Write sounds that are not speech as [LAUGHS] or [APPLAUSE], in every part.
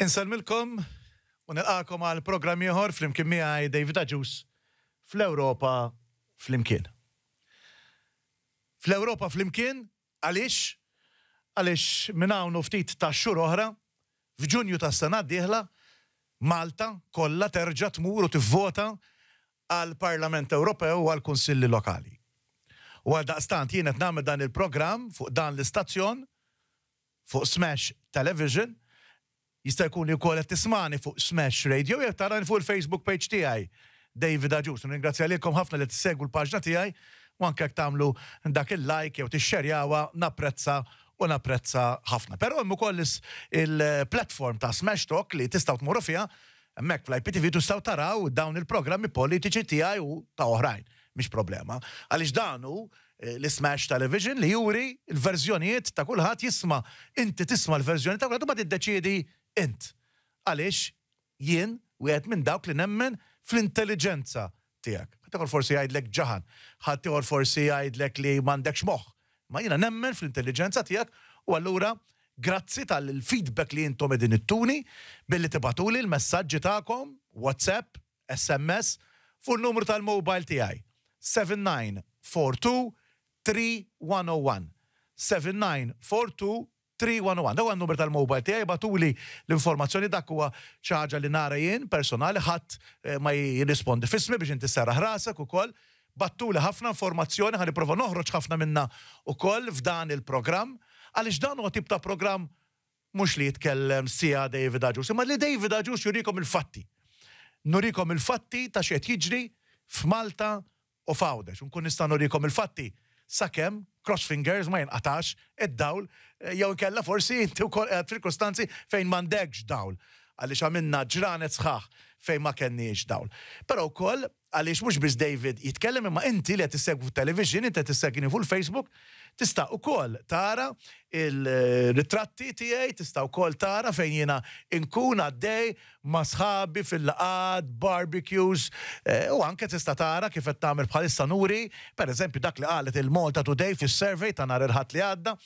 Insalmilkom u nilqakom għal programm ieħor flimkien miegħi David Aġus fl-Ewropa flimkien. Fl-Ewropa flimkien għaliex għaliex minn hawn ftit ta' xhur oħra f'Ġunju ta' sena d-dieħla Malta kollha terġa' tmur u tivvota għal Parlament Ewropew u għal Kunsilli Lokali. U għal daqstant jienet namel dan il-program fuq dan l-istazzjon fuq Smash Television jista' jkun li wkoll qed tismani fuq Smash Radio jew tarani fuq il-Facebook page tiegħi. David Aġus, ringrazzja lilkom ħafna li tissegwu l-paġna tiegħi u anke jekk tagħmlu dak il-like jew tixxerjawha napprezza u napprezza ħafna. Però hemm ukoll il-platform ta' Smash Talk li tistgħu tmorru fiha hemmhekk fl-IPTV tistgħu taraw dawn il-programmi politiċi tiegħi u ta' oħrajn, mhix problema. Għaliex dan hu eh, l-Smash Television li juri l-verżjonijiet ta' kulħadd jisma' inti tisma' l-verżjoni ta' kulħadd u ma tiddeċiedi int. Għaliex jien wieħed minn dawk li nemmen fl-intelligenza tiegħek. Ħadd forsi jgħidlek ġaħan, ħadd forsi jgħidlek li m'għandekx moħħ. Ma jiena nemmen fl-intelligenza tiegħek u allura grazzi tal-feedback li jintom edin it-tuni billi tibatuli l-messagġi ta'kom WhatsApp, SMS fuq numru tal-mobile tiegħi 7942 3101 7942 311. Daw għan number tal-mobile tiegħi batuli l-informazzjoni dak huwa ċaġa li nara jien personali ħadd eh, ma jirrispondi fismi biex inti serraħ rasek ukoll. Battuli ħafna informazzjoni ħan nipprova noħroġ ħafna minna ukoll f'dan il-programm għaliex dan huwa tip ta' programm mhux li jitkellem sija David Aġus, Ma' li David Aġus jurikom il-fatti. Nurikom il-fatti ta' xiet jiġri f'Malta u f'Għawdex. Unkun nista' nurikom il-fatti sakemm cross fingers ma jinqatax id-dawl, eh, jew kella forsi inti wkoll qed fil-kostanzi fejn m'għandekx dawl għaliex għamilna ġranet sħaħ fejn ma kenniex dawl. Però wkoll għaliex mhux biss David jitkellem imma inti li għatissegħu tissegwu f'television, inti għatissegħu fuq il-Facebook, tista' kol tara il-ritratti tiegħi, tista' ukoll tara fejn jiena inkun għaddej ma' sħabi fil-laqad, barbecues, eh, u anke tista' tara kif qed tagħmel bħalissa nuri, pereżempju dak li qalet il-Malta Today fis-survey ta' nhar il-ħadd li għadda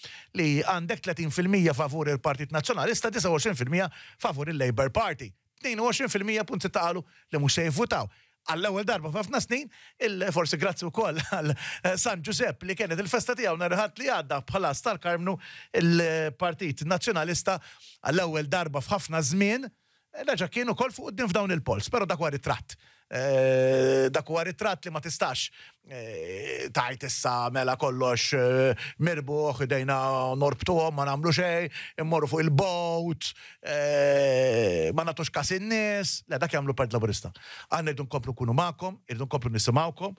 li għandek 30% favur il-Partit Nazzjonalista, 29% favur il-Labor Party. 22% punti taqalu li mhux se jivvutaw għall-ewwel darba f'ħafna snin, forsi grazzi wkoll għal eh, San Giuseppe li kienet il-festa tiegħu narħat li għadda bħala star Karmnu il-Partit Nazzjonalista għall-ewwel darba f'ħafna żmien reġa' eh, kienu kol fuq din f'dawn il-pols, però dak war tratt Eh, dak huwa ritratt li ma tistax eh, tajt issa mela kollox eh, mirbuħ, dejna norbtuhom, ma namlu xej, immorru fuq il-bowt, ma nagħtux kas in-nies, le dak jagħmlu part Laburista. Aħna jidun komplu kunu magħkom, irdu nkomplu nisimgħukom,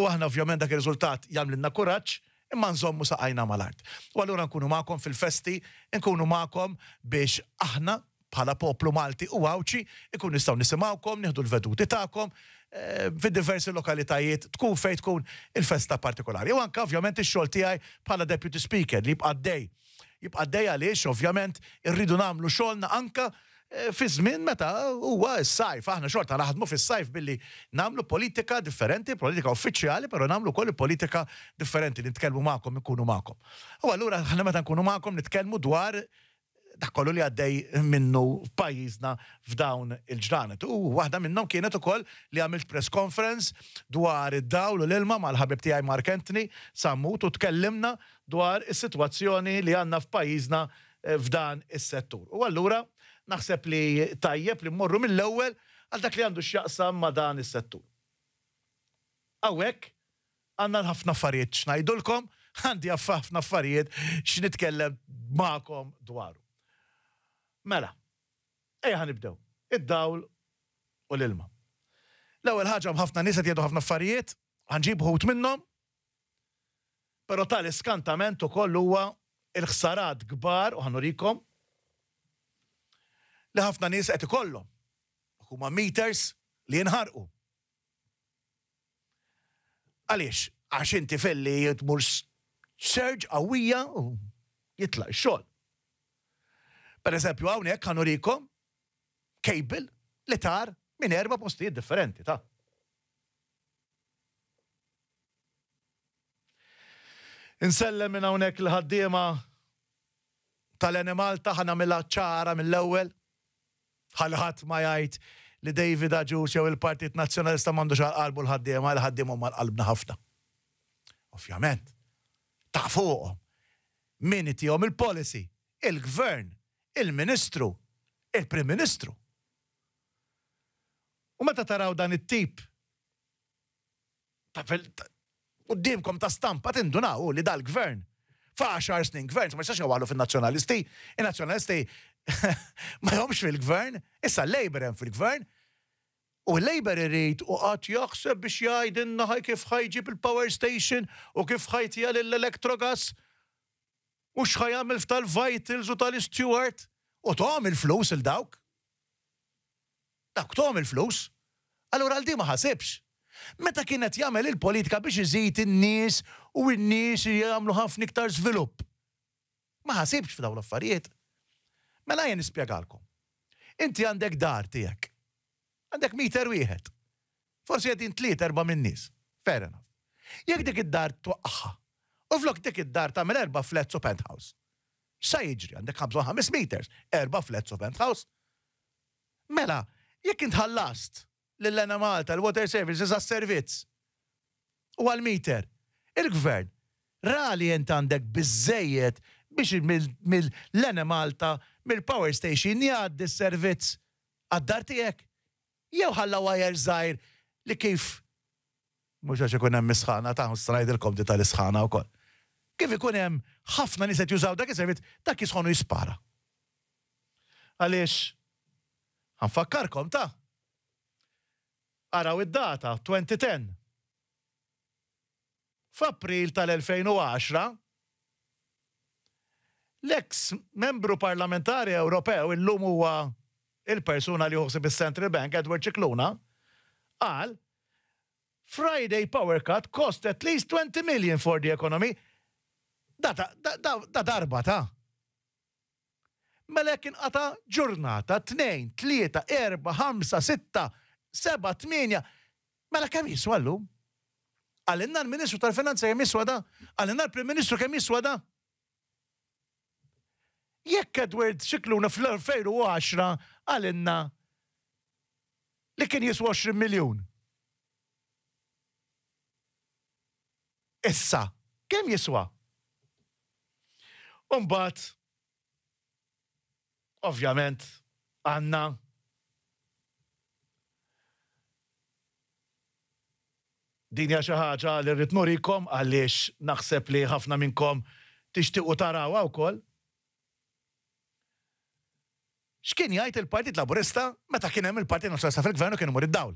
u aħna ovvjament dak ir-riżultat jagħmlilna kuraġġ, imma nżommu saqajna mal-art. U allura nkunu ma'kom fil-festi, nkunu ma'kom biex aħna bħala poplu Malti u għawċi ikun nistaw nisimawkom, nieħdu l-veduti ta'kom eh, fid diversi lokalitajiet tkun fejn tkun il-festa partikolari. U anka ovvjament ix-xogħol tiegħi bħala Deputy Speaker li jibqa' dej. Jibqa' dej għaliex ovvjament irridu nagħmlu xogħolna anka eh, fi żmien meta huwa s-sajf, aħna xorta naħdmu fis-sajf billi namlu politika differenti, politika uffiċjali, però namlu koll politika differenti li nitkellmu magħkom ikunu magħkom. U allura aħna meta nkunu magħkom nitkellmu dwar kollu li għaddej minnu pajizna f'dawn il-ġranet. U waħda minnhom kienet ukoll li għamilt press conference dwar id-dawl u l-ilma mal-ħabib tiegħi Mark Anthony sammut u tkellimna dwar is-sitwazzjoni li għandna f'pajjiżna eh, f'dan is-settur. U allura naħseb li tajjeb li mmorru mill-ewwel għal dak li għandu x'jaqsam ma' dan is-settur. Awek għandna ħafna affarijiet x'ngħidulkom, [LAUGHS] għandi ħafna affarijiet x'nitkellem ma'kom dwaru. Mela, ejja nibdew. Id-dawl u l-ilma. L-ewwel ħaġa ħafna nies qed jgħidu ħafna affarijiet, ħanġib ħut minnhom, però tal-iskantament ukoll huwa il-ħsarat kbar u ħanurikom li ħafna nies qed ikollhom. Huma meters li jinħarqu. Għaliex, għax inti felli jitmur serġ qawwija u jitlaq xogħol. Per eżempju, hawnhekk kanu rikom kejbil li tar minn erba' postijiet differenti ta'. Insellem minn hawnhekk il-ħaddiema tal enemal ta' mill ċara mill-ewwel ħalħat ma jgħid li David Aġux jew il-Partit Nazzjonalista m'għandux għal-qalbu l-ħaddiema, l-ħaddiema mal qalbna ħafna. Ovvjament, ta' fuqhom. Min itihom il-policy, il-gvern, il-Ministru, il-Prim Ministru. U meta taraw dan it-tip ta' qoddimkom ta' stampa tindunaw li dal-gvern fa' xar snin gvern, ma xaxa għalu fin-nazzjonalisti, in-nazzjonalisti [LAUGHS] ma jomx fil-gvern, issa l-Labor hemm fil-gvern, U l-Labor irrit u għat jaħseb biex jgħidinna ħaj kif ħajġib il-power station u kif ħajtija l-elektrogas U xħajamil f'tal-vitals u tal-Stewart? U tom il-flus il-dawk? Dak tom il-flus? Allura għal-di ma ħasibx. Meta kienet jagħmel il-politika biex iżid in-nies u n-nies jagħmlu ħafna iktar żvilupp. Ma ħasibx f'dawn l-affarijiet. Mela jien nispjegalkom. Inti għandek dar tiegħek. Għandek meter wieħed. Forsi qegħdin tliet erba' min-nies. Fair enough. Jekk dik id-dar twaqqaħħa U flok dik id-dar mill erba flets u penthouse. Sa jiġri għandek 5 meters, erba flets u penthouse. Mela, jekk intħallast lill-lena Malta, l-Water Services għas-servizz u għal-meter, il-gvern rali jent għandek bizzejiet biex mill-lena Malta, mill-power station jgħaddi s-servizz għad-dar tijek. Jew ħalla wajer zaħir li kif mux għax ikun hemm isħana ta' il di tal-isħana u koll kif ikun hemm ħafna nisa jużaw dak is-servizz, dak jisħonu jispara. Għaliex ħanfakkarkom ta' araw id-data 2010. F'April tal-2010 l eks membru parlamentari Ewropew illum huwa il-persuna li juħsib il central Bank Edward Cicluna qal Friday power cut cost at least 20 million for the economy Da darba ta' mela kien qata ġurnata, tnejn, tlieta, erba, ħamsa, sitta, seba, tminja. Mela kemm jiswa llum? Għallinna l-Ministru tal-Finanza kem jiswa da? Għallinna l-Prim Ministru kemm jiswa da? Jekk Edward xikluna fl-2010 għallinna li kien jiswa 20 miljun. Issa, kemm jiswa? Umbat, ovvjament, għanna dinja xaħġa xi ħaġa li rrid għaliex naħseb li ħafna minnkom tixtiequ taraw wkoll. X'kien jgħid il-Partit Laburista meta kien hemm il-Partit Nazzjonalista fil-Gvern kien imur id-dawl.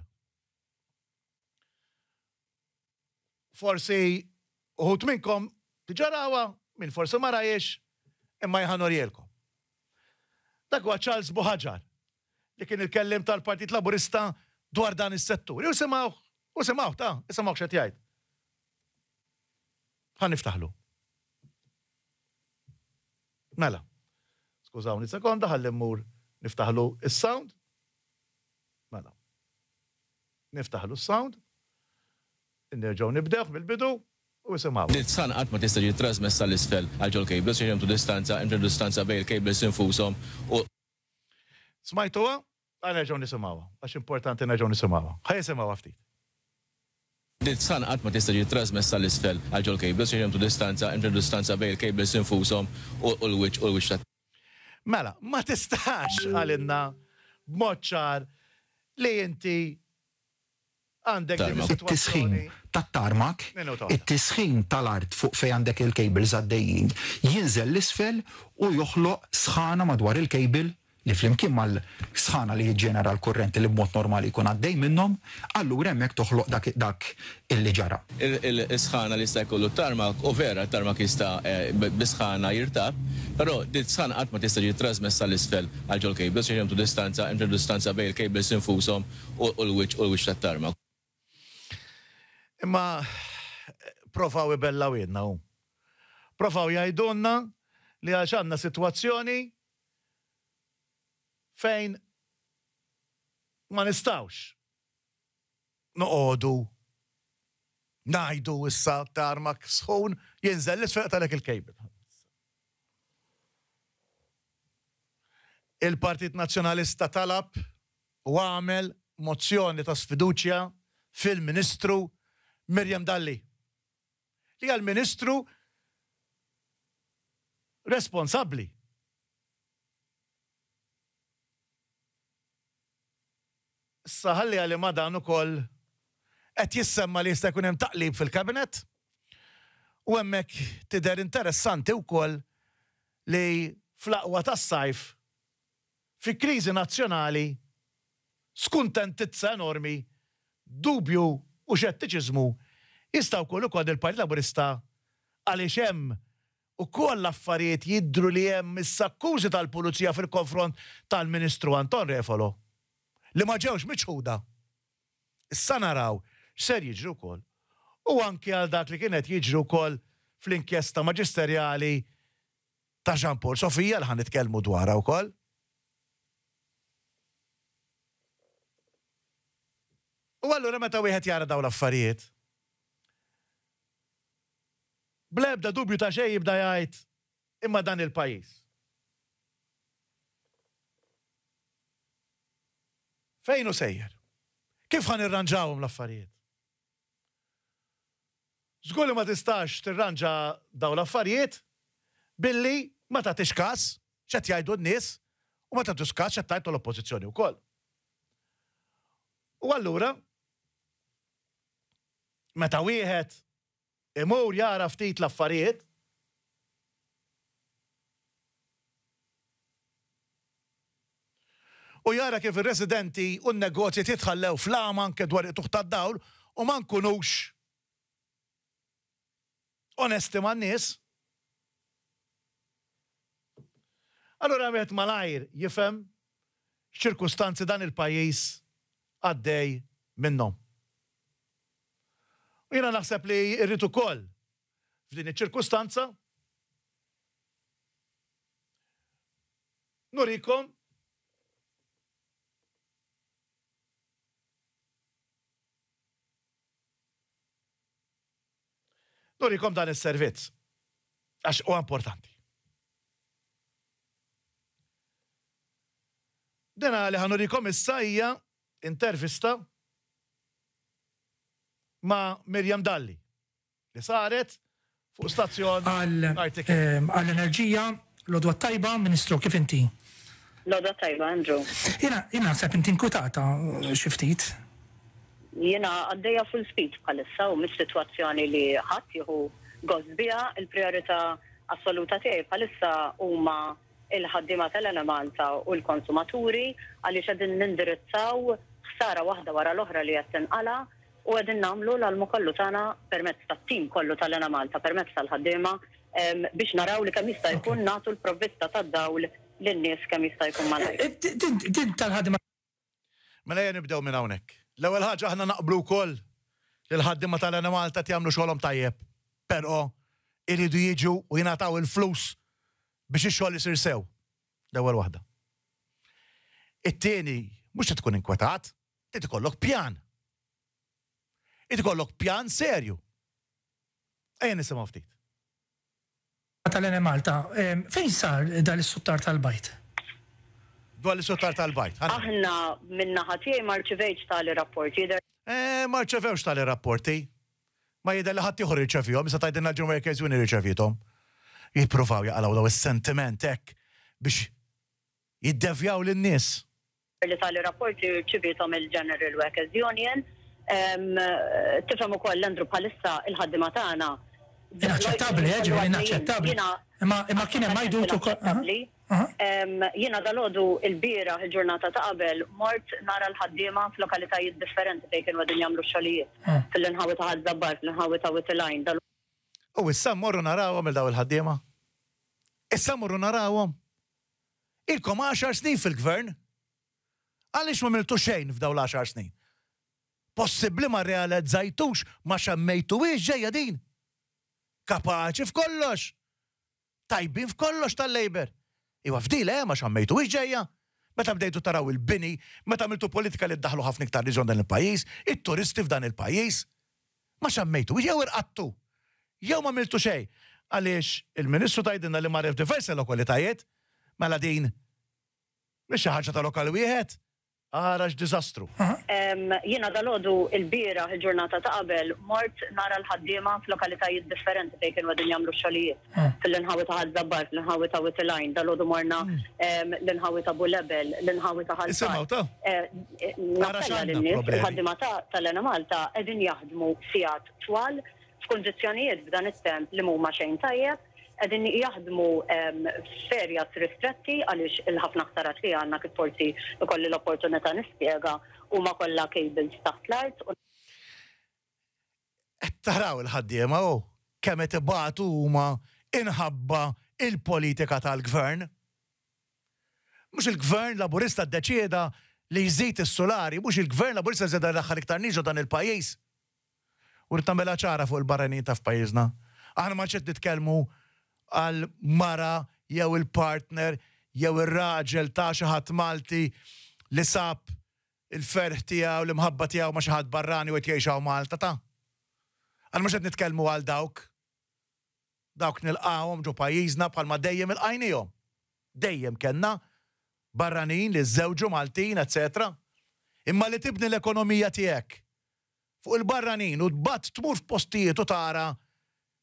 Forsi uħut minnkom tiġarawa minn forsi ma rajiex imma jħanor jelko. Dak huwa Charles Bohaġar li kien il-kellim tal-Partit Laburista dwar dan is-settur. U semgħu u semaw, ta' semaw xed jgħid. Ħan niftaħlu. Mela, skużawni sekonda, ħalli mmur niftaħlu is-sound. Mela. Niftaħlu s-sound. Nerġgħu nibdew mill-bidu. U semaw. Nitsan għat ma tista' jitrasmess tal-isfel għal-ġol kejbles, jemtu distanza, jemtu distanza bej il s infusom. Smajtuwa? Għana ġon nisimawa, għax importanti għana ġon nisimawa. Għaj semawa ftit. Nitsan għat ma tista' jitrasmess tal-isfel għal-ġol kejbles, jemtu distanza, jemtu distanza bej il s infusom u l-wiċ u l-wiċ Mela, ma tistax għal-inna moċċar li jinti għandek it-tisħin tat-tarmak, it-tisħin tal-art fuq fej għandek il-kejbils għaddejjin, jinżel l-isfel u joħloq sħana madwar il-kejbil li flimkien mal-sħana li jġenera l kurrenti li b'mod normali jkun għaddej minnom, allura hemmhekk toħloq dak dak illi ġara. Il-sħana li sta jkollu tarmak, u vera tarmak jista eh, bisħana jirtab, però dit sħana qatt ma tista' ġi trasmessa l-isfel għal ġol kejbels, xi distanza, distanza bejn il-kejbels infushom u l-wiċċ u l-wiċċ tat-tarmak. Imma profaw ibella jedna u. Profaw jajdunna li għaxanna situazzjoni fejn ma nistawx. Noqodu, najdu issa tarmak sħun, jinżel l-isfeq il-kejbel. Il-Partit Nazjonalista talab u għamel mozzjoni ta' sfiduċja fil-Ministru Mirjam Dalli. Li għal-ministru responsabli. Saħalli għalli ma u koll għet jissemma li jista' jkun hemm taqlib fil-kabinet u hemmhekk tidher interessanti wkoll li fl-aqwa tas-sajf fi kriżi nazzjonali skunten enormi dubju u xettiċizmu jistaw kollu kod il parti Laburista għaliex hemm u koll affarijiet jidru li hemm is-sakkużi tal-Pulizija fil-konfront tal-Ministru Anton Refolo li ma ġewx miċħuda. Issa naraw ser jiġru wkoll. U anki għal dak li kienet jiġru wkoll fl-inkjesta maġisterjali ta' Jean Paul Sofija li ħan dwar. dwarha wkoll. U allura meta wieħed jara daw l-affarijiet. Blebda dubju ta' xej jibda jgħid imma dan il-pajjiż. Fejn u sejjer? Kif ħan irranġawhom l-affarijiet? Żgur li ma tistax tirranġa daw l-affarijiet billi ma ta' każ x'qed jgħidu n-nies u ma ta' każ x'qed tajtu l-oppożizzjoni wkoll. U allura meta wieħed imur jara ftit l-affarijiet, u jara kif il-residenti u n-negozji titħallew flama anke dwar it-tuħ tad dawl u ma nkunux onesti ma n-nis. Allora għamiet malajr jifem ċirkustanzi dan il-pajis għaddej minnom. U jena naħseb li irrit ukoll f'din iċ-ċirkustanza nurikom Nurikom dan is-servizz. Għax u importanti. Dena li ħanurikom issa hija intervista ma' Mirjam Dalli li saret fuq stazzjon għall-enerġija l-odwa tajba, ministru, kif inti? L-odwa tajba, Andrew. Jena, jena, sepp inti nkutata xiftit? Jena, għaddeja full speed bħalissa u mis situazzjoni li ħadd jieħu gozbija il-priorità assoluta tiegħi bħalissa huma il-ħaddima tal enemalta u l-konsumaturi għaliex qegħdin nindirizzaw ħsara waħda wara l-oħra li qed tinqala' u għedin namlu l-almu kollu tana permezz ta' tim kollu tal-ena Malta, permezz tal-ħaddima biex naraw li kemm jista' jkun natu l-provvista ta' dawl l-nies kemm jista' jkun malaj. Eh, eh, din tal-ħaddima. Mela jgħan nibdew minn hawnhekk. L-ewwel ħaġa aħna naqblu wkoll li l-ħaddima tal-ena Malta jagħmlu xogħolhom tajjeb. Però iridu jiġu u jingħataw il-flus biex ix-xogħol isir sew. L-ewwel waħda. It-tieni mhux tkun inkwetat, trid ikollok pjan. Itkollok pjan serju. Ejja nisimgħu ftit. Tal-Ene Malta, fejn sar dal-suttar tal-bajt? Dwar l-suttar tal-bajt. Aħna minna ħatijaj marċivejċ tal-rapporti. Eh, marċivejċ tal-rapporti. Ma jidher li ħadd ieħor irċevihom, issa tgħidilna l-ġum workers jien irċevithom. Jippruvaw jaqalgħu daw is-sentiment hekk biex jiddevjaw lin-nies. Li tal-rapporti rċivithom il-General Workers Union koll ukoll endru bħalissa il-ħaddima tagħna. Inaċċettabbli, eh, ġifieri inaċċettabbli. Imma kien hemm majdut ukoll. Jiena dal ħodu il-bira il-ġurnata ta' qabel mort nara l-ħaddiema f'lokalitajiet differenti fejn kienu għadin jagħmlu xogħlijiet ah. fil-inħawi ta' ħadd fil-inħawi ta' għad-lajn. U issa morru narawhom il-daw il-ħaddiema? Issa morru narawhom? Ilkom 10 snin fil-gvern? Għaliex ma miltu xejn f'daw l-10 snin? possibbli ma realizzajtux ma xammejtu ġejja din. Kapaċi f'kollox. Tajbin f'kollox tal lejber Iwa f'dile ma xammejtu ġejja. Meta bdejtu taraw il-bini, meta għamiltu politika li ddaħlu ħafna iktar riġon dan il-pajis, it-turisti f'dan il-pajis. Ma xammejtu, jew irqattu. Jew ma miltu xej. Għaliex il-ministru tajdinna li marrif diversi lokalitajiet, mela din. Mish xi ħaġa ta' lokal wieħed Għarax dizastru. Jena dal-ħodu il-bira il-ġurnata ta' qabel mort nara l-ħaddima f'lokalitajiet differenti fejn kienu għadin jamlu xolijiet. Ah. Fil-inħawi ta' ħadżabbar, fil-inħawi ta' għal-lajn, dal-ħodu morna hmm. l-inħawi ta' Bulebel, l-inħawi ta' ħadżabbar. Isimaw ta' eh, eh, Naqsella l il-ħaddima ta' tal-ena Malta edin jaħdmu sijat twal f'kondizjonijiet b'dan it-temp li mumma xejn tajjeb għedin jaħdmu ferja ristretti għalix il-ħafna ħtarat li għanna kif forsi kolli l-opportunità nispiega u ma kolla cables taħt l-art. Taraw il-ħaddiema u oh, kemet ibatu huma inħabba il-politika tal-gvern. Mux il-gvern laburista d-deċieda li jżid is-solari, mhux il-gvern laburista żeda l-aħħar iktar niġu dan il-pajjiż. U rtamela ċara fuq il-barranin ta' f'pajjiżna. Aħna ma nitkellmu għal mara jew il-partner jew ir-raġel ta' xi ħadd Malti li sab il-ferħ tiegħu l-imħabba tijaw ma' xaħat barrani u qed jgħixaw Malta ta'. Għal mhux qed nitkellmu għal dawk. Dawk ġu pajizna pajjiżna bħalma dejjem il-qajnijhom. Dejjem kellna barranin li żewġu Maltin, etc. Imma li tibni l-ekonomija tiegħek fuq il-barranin u tbat tmur f'postijiet u tara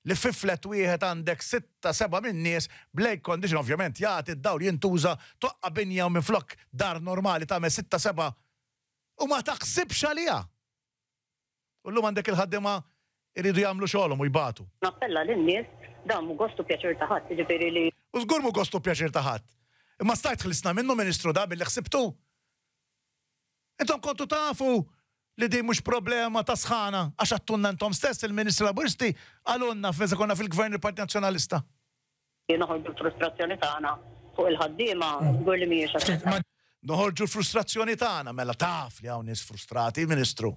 li fiflet wieħed għandek sitta seba minn nies blake condition ovvjament jagħti id-dawl jintuża toqqa binja minn flok dar normali tagħmel sitta seba u ma taħsibx għalija. U l-lum għandek il-ħaddima iridu jagħmlu xogħolhom u jbatu. Nappella lin-nies da mu gostu pjaċir ta' ħadd, jiġifieri li. U żgur mu gostu pjaċir ta' ħadd. Imma stajt xlisna minnu Ministru da billi ħsibtu. Intom kontu tafu li di mux problema ta' sħana, għax għattunna n-tom stess il-Ministru Laburisti għalunna feza konna fil-Gvern il-Parti Nazjonalista. Noħorġu frustrazzjoni tagħna fuq il-ħaddiema, żgur li mhijiex. Noħorġu frustrazzjoni tagħna mela taf li hawn frustrati, Ministru.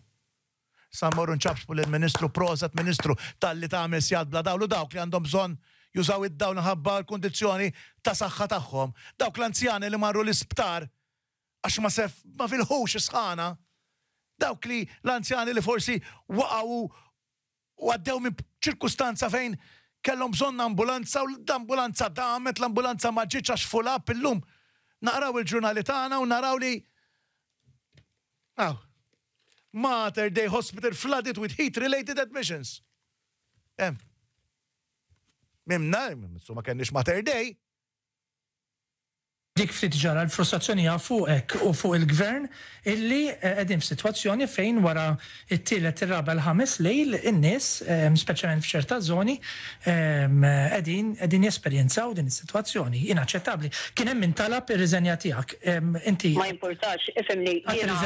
Sammorru nċabxbu il ministru Prozat, Ministru tal-li ta' għamil sjad bla dawlu dawk li għandhom bżonn jużaw id-dawn ħabba l-kondizjoni ta' saħħa tagħhom. Dawk l-anzjani li marru l-isptar għax ma sef ma filħux sħana dawk li l-anzjani li forsi waqgħu u għaddew minn ċirkustanza fejn kellhom bżonn ambulanza u l-ambulanza damet, l-ambulanza ma ġietx għax fulla illum Naqraw il-ġurnali tagħna u naraw li Aw. Mater Day Hospital flooded with heat-related admissions. Em. Mimna, ma kenniex Mater Day, dik ftit ġara l-frustrazzjoni fuqek u fuq il-gvern illi eh, qegħdin f'sitwazzjoni fejn wara it-tielet il raba l-ħames lejl in-nies eh, speċjalment f'ċerta żoni ehm, qegħdin jesperienza jesperjenzaw din is-sitwazzjoni inaċċettabbli. Kien hemm min talab ir-riżenja tiegħek. Ehm, inti Ma jimpurtax, ifimni, jiena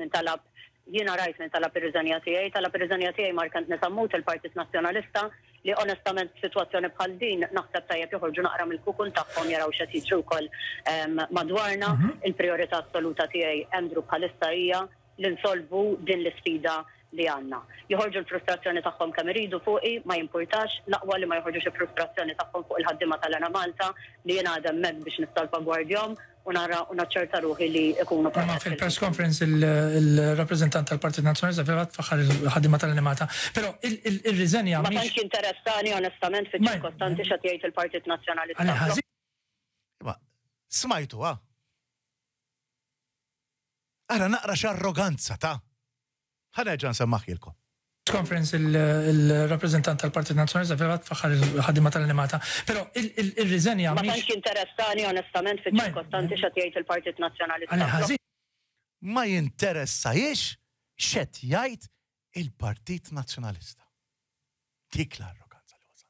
min talab Jina rajt minn tal-apperizjonija tijaj, tal-apperizjonija tijaj markant nisammut il-Partit Nazjonalista li onestament situazzjoni bħal din naħseb tajjeb joħorġu naqra mill-kukun tagħhom jaraw xed jiġru wkoll ehm, madwarna. Mhm. Il-priorità assoluta tiegħi Andrew bħalissa hija li nsolvu din l-isfida li għanna. Joħorġu l-frustrazzjoni tagħhom kemm iridu fuqi, ma jimpurtax, laqwa li ma joħorġux il-frustrazzjoni tagħhom fuq il-ħaddima tal-għana Malta li jena għadem biex nistalpa gwardjom unara ċerta ruħi li ikunu Ma fil-press conference il-rappresentant tal-Partit Nazzjonali zafirat faħar il-ħadima tal-animata. Pero il-riżenja. Ma tantx interessani onestament fil-ċirkostanti xa il-Partit Nazzjonali. Smajtu, ah. Ara naqra xarroganza ta' ħana ġan semmaħilkom. Conference il-rappresentant tal-Partit Nazjonalista aveva tfaħħar il-ħadima tal-animata. Però il-riżenja. Ma tantx interessani onestament fil-ċirkostanti xa il-Partit Nazjonalista. Ma jinteressajiex xed jgħid il-Partit Nazjonalista. Dik l-arroganza li wasan.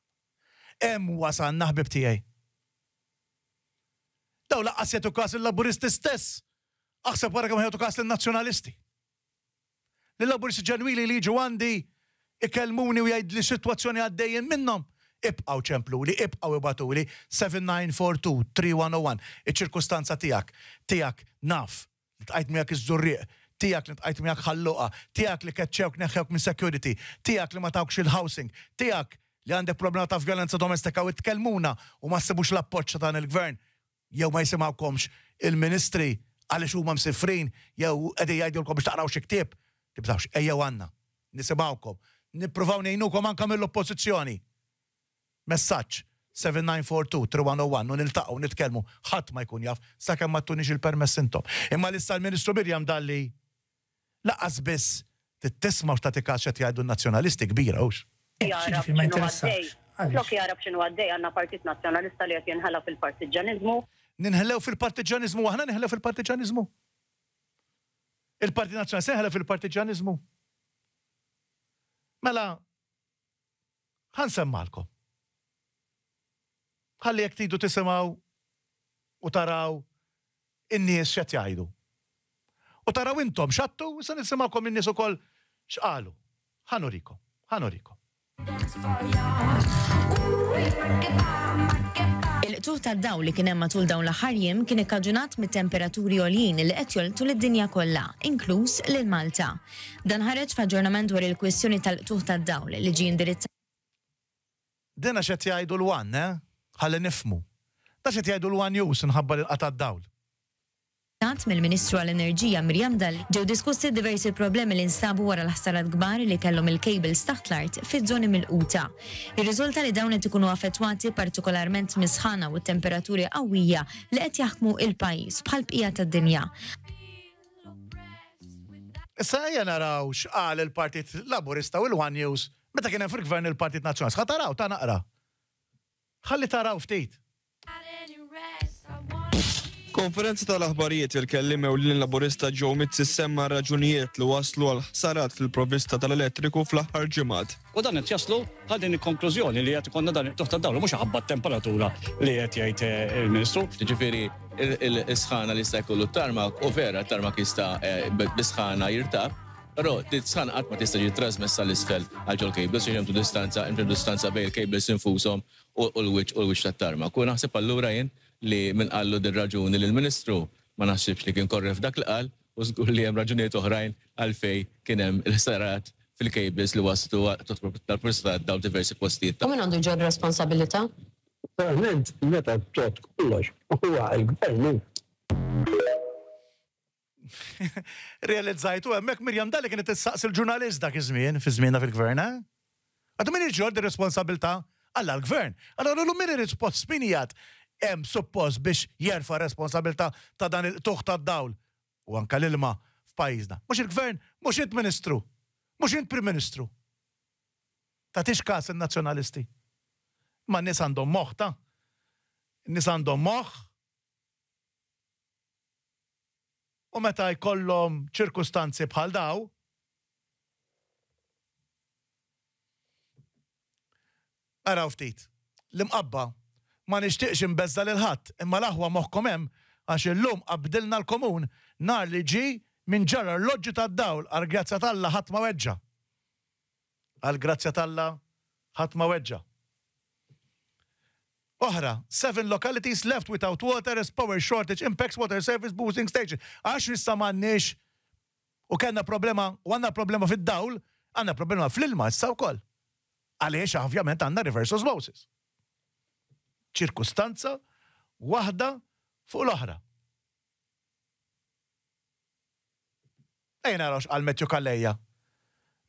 Em wasan naħbib tiegħi. Daw laqqas jgħetu kas il-laburisti stess. Aħseb wara kemm jgħetu kas il-nazjonalisti l-laburisti ġenwili li ġu għandi ikelmuni u jgħid li situazzjoni għaddejjen minnom. Ibqaw li ibqaw ibatuli 7942-3101. Iċ-ċirkustanza tijak, tijak naf, li tqajt miegħek iż-żurrieq, tijak li tqajt miegħek ħalluqa, tijak li keċċewk neħħewk minn security, tijak li ma tawkx il-housing, tijak li għandek problema ta' violenza domestika u itkellmuna u ma ssibux l-appoċċ ta' il-gvern jew ma jisimawkomx il-ministri għaliex huma msifrin jew qegħdin jgħidulkom biex taqraw xi ktieb tibdawx, ejja għanna, nisibawkom, niprofaw nejnukom anka mill-oppozizjoni. Messaċ 7942-3101, u niltaqaw, nitkelmu, ħadd ma jkun jaf, sakemm ma tunix il-permess intom. Imma lissa l-Ministru Birjam dalli laqas biss t ta' tikaxet jgħidu nazzjonalisti kbira ux. Flok jarab xinu għaddej għanna partit nazjonalista li għet jenħela fil-partiġanizmu. Ninħellew fil-partiġanizmu, għahna ninħellew fil-partiġanizmu. Il-Parti Nazzjonali seħla fil-partiġanizmu. Mela, għan semmalko. Ħalli jek tidu tisimaw u taraw in-nies x'qed jgħidu. U taraw intom xattu, u se nisimgħukom in-nies ukoll x'qalu. għan uriko. Il-qtuħ ta' daw li kien hemm matul dawn l-aħħar jiem kien ikkaġunat mit-temperaturi għoljin li qed joltu lid-dinja kollha, inkluż lil Malta. Dan ħareġ f'aġġornament dwar il-kwistjoni tal tuħ ta' dawl li ġie indirizzat. Dena xed jgħidu l-wan, eh? Ħalli nifmu. Da xed jgħidu l-wan jus inħabba l-qata' dawl stat mill-Ministru għall-Enerġija Mirjam Dal ġew diskussi diversi problemi li nsabu wara l-ħsarat kbar li kellhom il kabels taħt l-art fiż-żoni mill-quta. Ir-riżulta li dawn qed ikunu affettwati partikolarment misħana u temperaturi qawwija li qed jaħdmu il-pajjiż bħal bqija tad-dinja. Issa ejja naraw x'qal il-Partit Laburista u l-One News meta kien hemm fil-Gvern il-Partit Nazzjonali. Sħa taraw ta' naqra. Ħalli taraw ftit. Konferenza tal-aħbarijiet il-kellimew l-laburista ġew Mitzi semma raġunijiet li waslu għal ħsarat fil-provista tal-elettriku fl-aħħar ġimgħat. U dan qed jaslu ħad din il-konklużjoni li qed ikonna dan toħta dawla mhux ħabba temperatura li qed jgħid eh, il-Ministru. Ġifieri il-sħana li jista' jkollu tarmak u vera tarmak jista' eh, bisħana jirtab Però sħan għat ma tista' ġi trasmessa l-isfel għal ġol cables jemtu distanza, jemtu distanza bej il-cables infusom u l-wiċċ u l-wiċċ tat-tarma. Kun naħseb allura jien li minn qallu din raġuni li l-Ministru ma naħsibx li kien korref dak li qal u żgur li hemm raġunijiet oħrajn għalfej kien hemm l-sarat fil-kejbis li waslu tal-Prestat daw diversi postijiet. U minn għandu ġor responsabilità? Verment, meta tot kollox, huwa il-gvern [LAUGHS] realizzajtu hemmhekk Mirjam dalek kienet tissaqs il-ġurnalist dak iż-żmien fi żmienna fil-gvern, eh? Għadu min iġġordi responsabilità għalla l-gvern. Allora l-lum min irresponsabilijat hemm suppost biex jerfa responsabilta ta' dan il-tuħ ta' dawl u anka l-ilma f'pajjiżna. Mhux il-gvern, mhux int ministru, mhux int prim ministru. Ta' kas il-nazzjonalisti. Ma' nis għandhom moħ ta' nis għandhom moħ u meta jkollhom ċirkustanzi bħal daw, Araw ftit, l-imqabba ma nixtieqx imbezza lil ħadd, imma l-aħwa moħħkom hemm għax illum qabdilna l-komun nar li ġi minn ġara l loġġi tad-dawl għal grazzja talla ħadd ma weġġa. Għal grazzja talla ħadd ma weġġa. Oħra, seven localities left without water as power shortage impacts water service boosting station. Għax issa m'għandniex u kellna problema, u għandna problema fid-dawl, għandna problema fl-ilma issa wkoll. Għaliex ovvjament għandna reverse osmosis ċirkustanza waħda fuq l-oħra. Ejna rox għal-Metju Kalleja.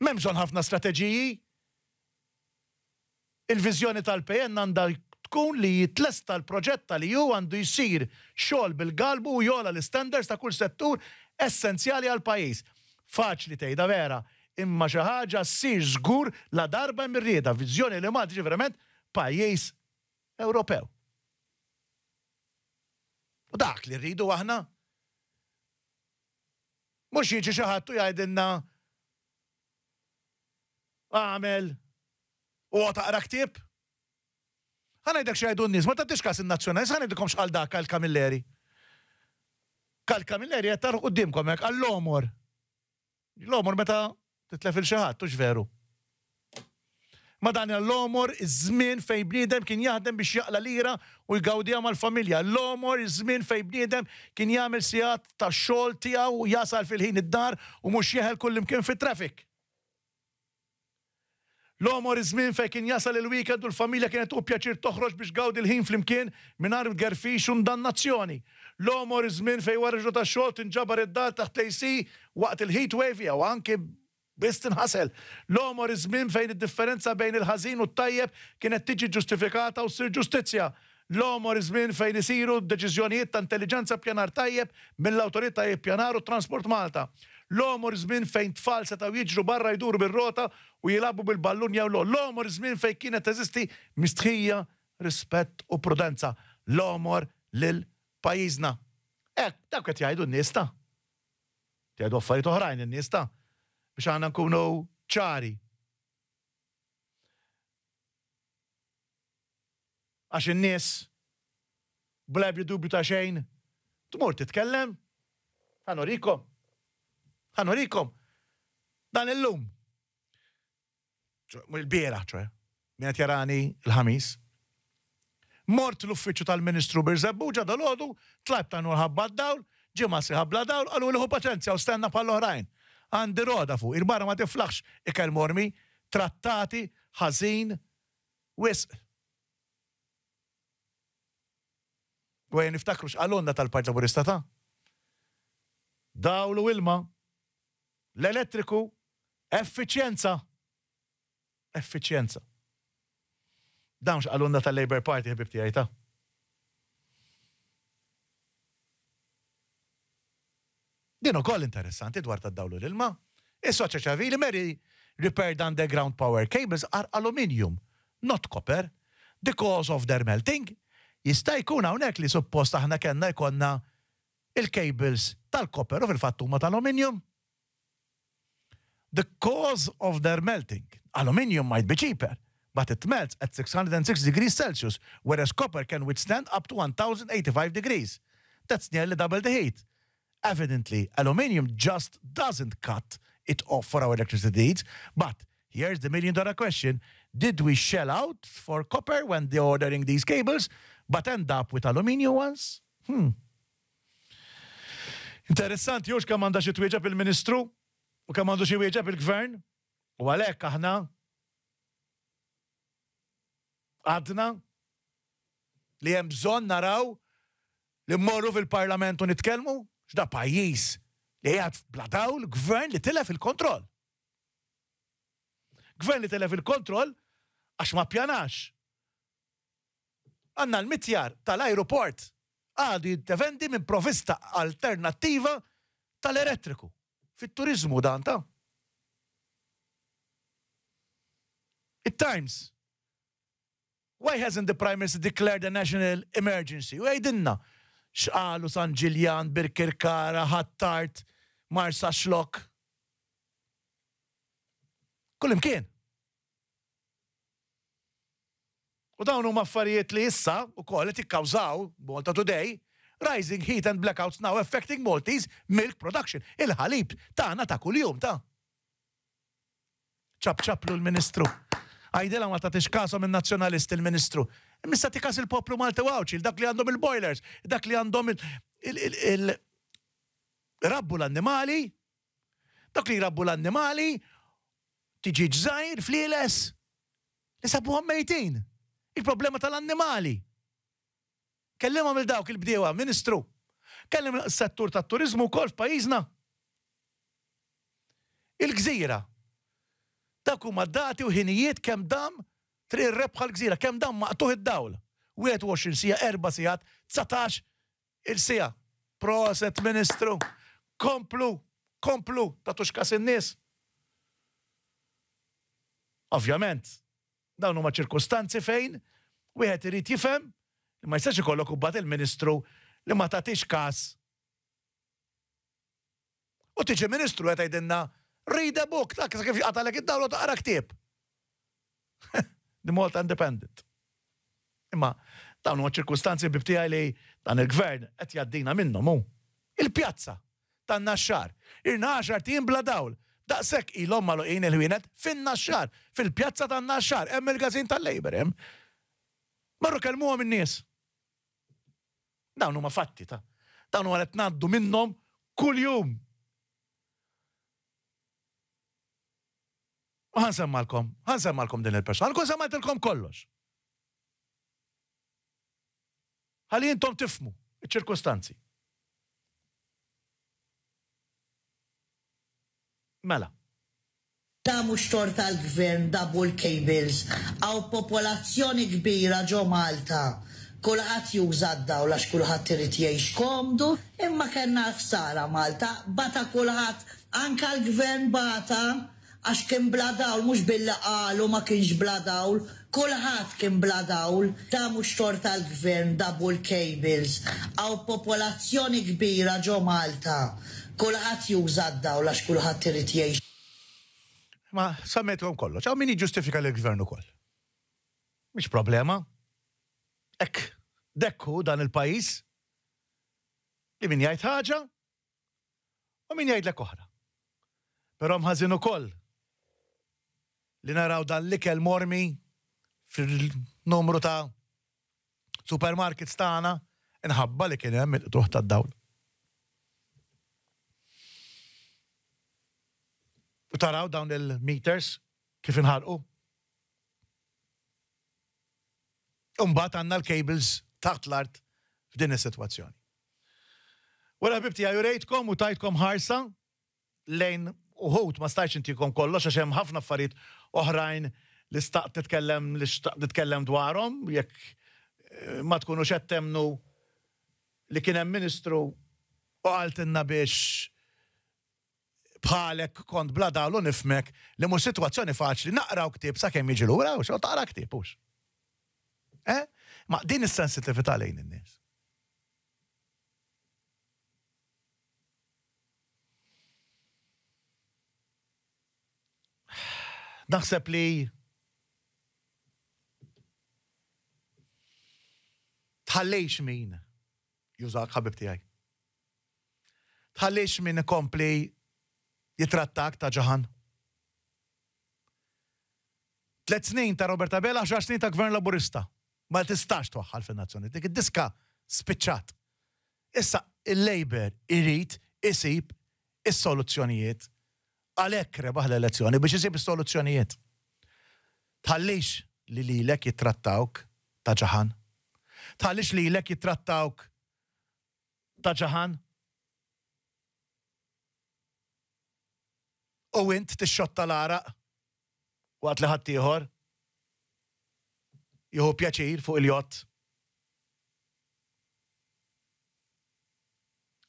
Memżon ħafna strateġiji. Il-vizjoni tal-PN għanda tkun li jitlesta l-proġett li ju għandu jisir xol bil-galbu u jola l-standards ta' kull settur essenzjali għal-pajis. Faċli tejda vera, imma xaħġa s-sir zgur la darba mirrieda, vizjoni li ma verament pajis Ewropew. U dak li rridu aħna. Mux jieġi u jgħidinna għamel u għataqra ktib. Għanajdek xaħdu n-nis, ma ta' tixkas il-nazjonalist, għanajdekom xqal dak għal-kamilleri. Għal-kamilleri jgħattar u d-dimkom għallomor. L-omor meta titlef il-xaħat, tux veru ma dan l-omor iż-żmien fej bniedem kien jaħdem biex jaqla lira u jgawdija mal-familja. L-omor iż-żmien fej bniedem kien jagħmel sigħat ta' xogħol tiegħu u jasal fil-ħin id-dar u mhux kullim kien fit-trafik. L-omor iż-żmien fej kien jasal il-weekend u l-familja kienet u pjaċir toħroġ biex gawdi l-ħin flimkien mingħajr gerfix un dannazzjoni. L-omor iż-żmien fej wara ta' xogħol tinġabar id-dar taħt lejsi waqt il-heat wave jew anke Bist inħasel, L-omor iż-żmien fejn id-differenza bejn il ħazin u t-tajjeb kienet tiġi ġustifikata u sir ġustizja. L-omor iż-żmien fejn isiru deċiżjonijiet ta' intelligenza pjanar tajjeb mill-awtorità pjanar u transport Malta. L-omor iż-żmien fejn tfal setaw jiġru barra jduru bir-rota u jilabu bil-ballun jew L-omor iż-żmien fejn kienet teżisti mistħija, rispett u prudenza. L-omor lil pajjiżna. Ek, dak jajdu jgħidu n-nista. Jajdu affarijiet oħrajn n nista biex għanna nkunu ċari. Għax in-nies bla dubju ta' xejn, tmur titkellem, ħanorikom, ħanorikom, dan illum. Il-bira, ċoħe, eh? minnet jarani l ħamis mort l-uffiċu tal-ministru Birzebbu dal-ħodu, tlajb ta' nurħabba d-dawl, ġimma siħabla dawl, għallu l-ħu patenzja u stenna pal-oħrajn għandi roda fuq, il-barra ma tiflaħx ikel mormi, trattati, ħażin, wisq. Għajn niftakru x'għalonna tal parti Laburista ta' dawlu ilma, l-elettriku, effiċjenza, effiċjenza. Dawn x'għalonna tal-Labor Party ħbib għajta. Din ukoll interessanti dwar ta' dawlu l-ilma. Is-soċa ċavili meri repaired underground power cables are aluminium, not copper, The cause of their melting. Jista' jkun hawnhekk li suppost aħna kellna jkollna il-cables tal-copper u fil-fatt huma tal-aluminium. The cause of their melting. Aluminium might be cheaper, but it melts at 606 degrees Celsius, whereas copper can withstand up to 1085 degrees. That's nearly double the heat. Evidently, aluminium just doesn't cut it off for our electricity needs. But here's the million dollar question Did we shell out for copper when they're ordering these cables, but end up with aluminium ones? Hmm. Interessanti, jux kam għanda xie twieġab il-ministru u kam għandu xie wieġab il-gvern u għalek aħna għadna li hemm bżonn naraw li mmorru fil-parlament u nitkellmu x'da pajjiż li jgħad bladaw l-gvern li tilef il-kontroll. Gvern li telef il-kontroll għax ma pjanax. Għanna l-mitjar tal-aeroport għadu jittevendi minn provista alternativa tal-elettriku. Fit-turizmu dan ta' It-Times. Why hasn't the Prime Minister declared a national emergency? Why didn't xqalu San Ġiljan, Birkirkara, Hattart, Marsa Xlok. Kullim kien. U dawn huma affarijiet li issa u koll qed kawżaw, Malta Today rising heat and blackouts now affecting Maltese milk production. Il-ħalib tagħna ta' kuljum ta'. ċab ċaplu l-Ministru għajdela ma tatix kasom il-nazjonalist il-ministru. ti kas il-poplu malta għawċi, dak li għandhom il-boilers, dak li għandhom il-rabbu l-annimali, dak li rabbu l-annimali, tiġi ġżajr fliles, li sabu għammejtin. Il-problema tal-annimali. Kellima mill dawk il-bdiewa, ministru. Kellim s-settur tat-turizmu kol f'pajizna. Il-gżira, Dak huma dati u ħinijiet kemm dam tri rebħa gżira kemm dam maqtuħ id u 21 sija, erba' sijat, 19 il-sija. Proset, ministru, komplu, komplu, ta' tuxkas in-nies. Ovvjament, dawn huma ċirkustanzi fejn, wieħed irid jifhem li ma jistax ikollok bat il-ministru li ma tagħtix każ. U tiġi ministru qed jgħidilna read a book, ta' kif għatalek id dawlu ta' ktieb. [LAUGHS] The Malta Independent. Imma dawn huwa ċirkustanzi bibtija li dan il-gvern qed jaddina minnu mu. Il-pjazza tan naxxar. ir għaxar tim bla dawl. Daqshekk ilhom ma luqin il-ħwienet fin naxxar, fil-pjazza tan naxxar, hemm il-gazin tal-Lejber hemm. Marru kelmuhom in-nies. Dawn huma fatti ta' dawn huwa qed ngħaddu minnhom kuljum. U għan semmalkom, għan semmalkom din il-persona, ħankun semmaltilkom kollox. Ħalli jintom tifmu il ċirkustanzi Mela. Ta' mux torta l gvern double cables, għaw popolazzjoni kbira ġo Malta kulħat juża d-dawla x'kulħadd irid jgħix komdu, imma kellna ħsara Malta, bata kulħadd anka l-gvern bata għax kien bla dawl, mux billa qalu ma kienx bla dawl, kolħat kien bla dawl, ta' mux torta l gvern double cables, għaw popolazzjoni kbira ġo Malta, kolħat juża d-dawl għax kolħat irrit jiex. Ma għom kollox, ċaw min ġustifika l-gvern u koll? Mix problema? Ek, dekku dan il-pajis li min jgħid ħaġa u min jgħid l-ek oħra. Pero mħazin koll li naraw dan l-ikel mormi fil-numru ta' supermarkets tagħna inħabba li kien hemm il-qtruħ tad-dawl. U taraw dawn il-meters kif inħarqu. Umbat għanna l-cables taħt l-art f'din is-sitwazzjoni. Wara bibti għajurejtkom u tajtkom ħarsa lejn uħut ma stajċin intikom kollox għax hemm ħafna affarijiet oħrajn li staq titkellem li staq titkellem dwarhom jekk eh, ma tkunu xettemnu li kien hemm ministru u għaltinna biex bħalek kont bla dalu nifmek li mhux sitwazzjoni faċli naqraw ktib sa kemm jiġi lura u taqra ktib Eh? Ma din is sensitivita lejn in-nies. Naħseb li tħallejx min jużak ħabib tiegħi. Tħallejx min ikompli jitrattak ta' ġahan. Tlet snin ta' Roberta Bella, 10 snin ta' Gvern Laburista. Ma tistax twaħħal fin-nazzjoni. Dik id-diska spiċċat. Issa il-Labor irrit isib is-soluzzjonijiet għalhekk rebaħ l-elezzjoni biex isib soluzzjonijiet. Tħallix li lilek jittrattawk ta' ġaħan. Tħallix li lilek jittrattawk ta' ġahan. U int t-xotta l-araq u li ħadd ieħor jieħu pjaċir fuq il-jott.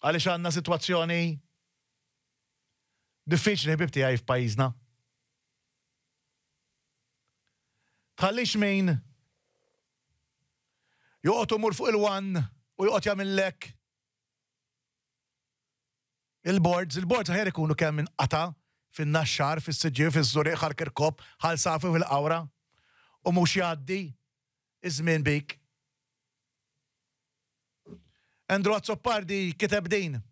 Għaliex għandna sitwazzjoni diffiċli ħbib tiegħi f'pajjiżna. Tħallix min joqgħod mur fuq il-wan u joqgħod jagħmillek il-boards, il-boards ħajr ikunu kemm minn qata fin-naxxar, fis-siġġier, fiż-żuriq, ħal-kirkob, ħal-safi fil awra u mhux jgħaddi iż-żmien bik. Andrew Azzopardi kiteb din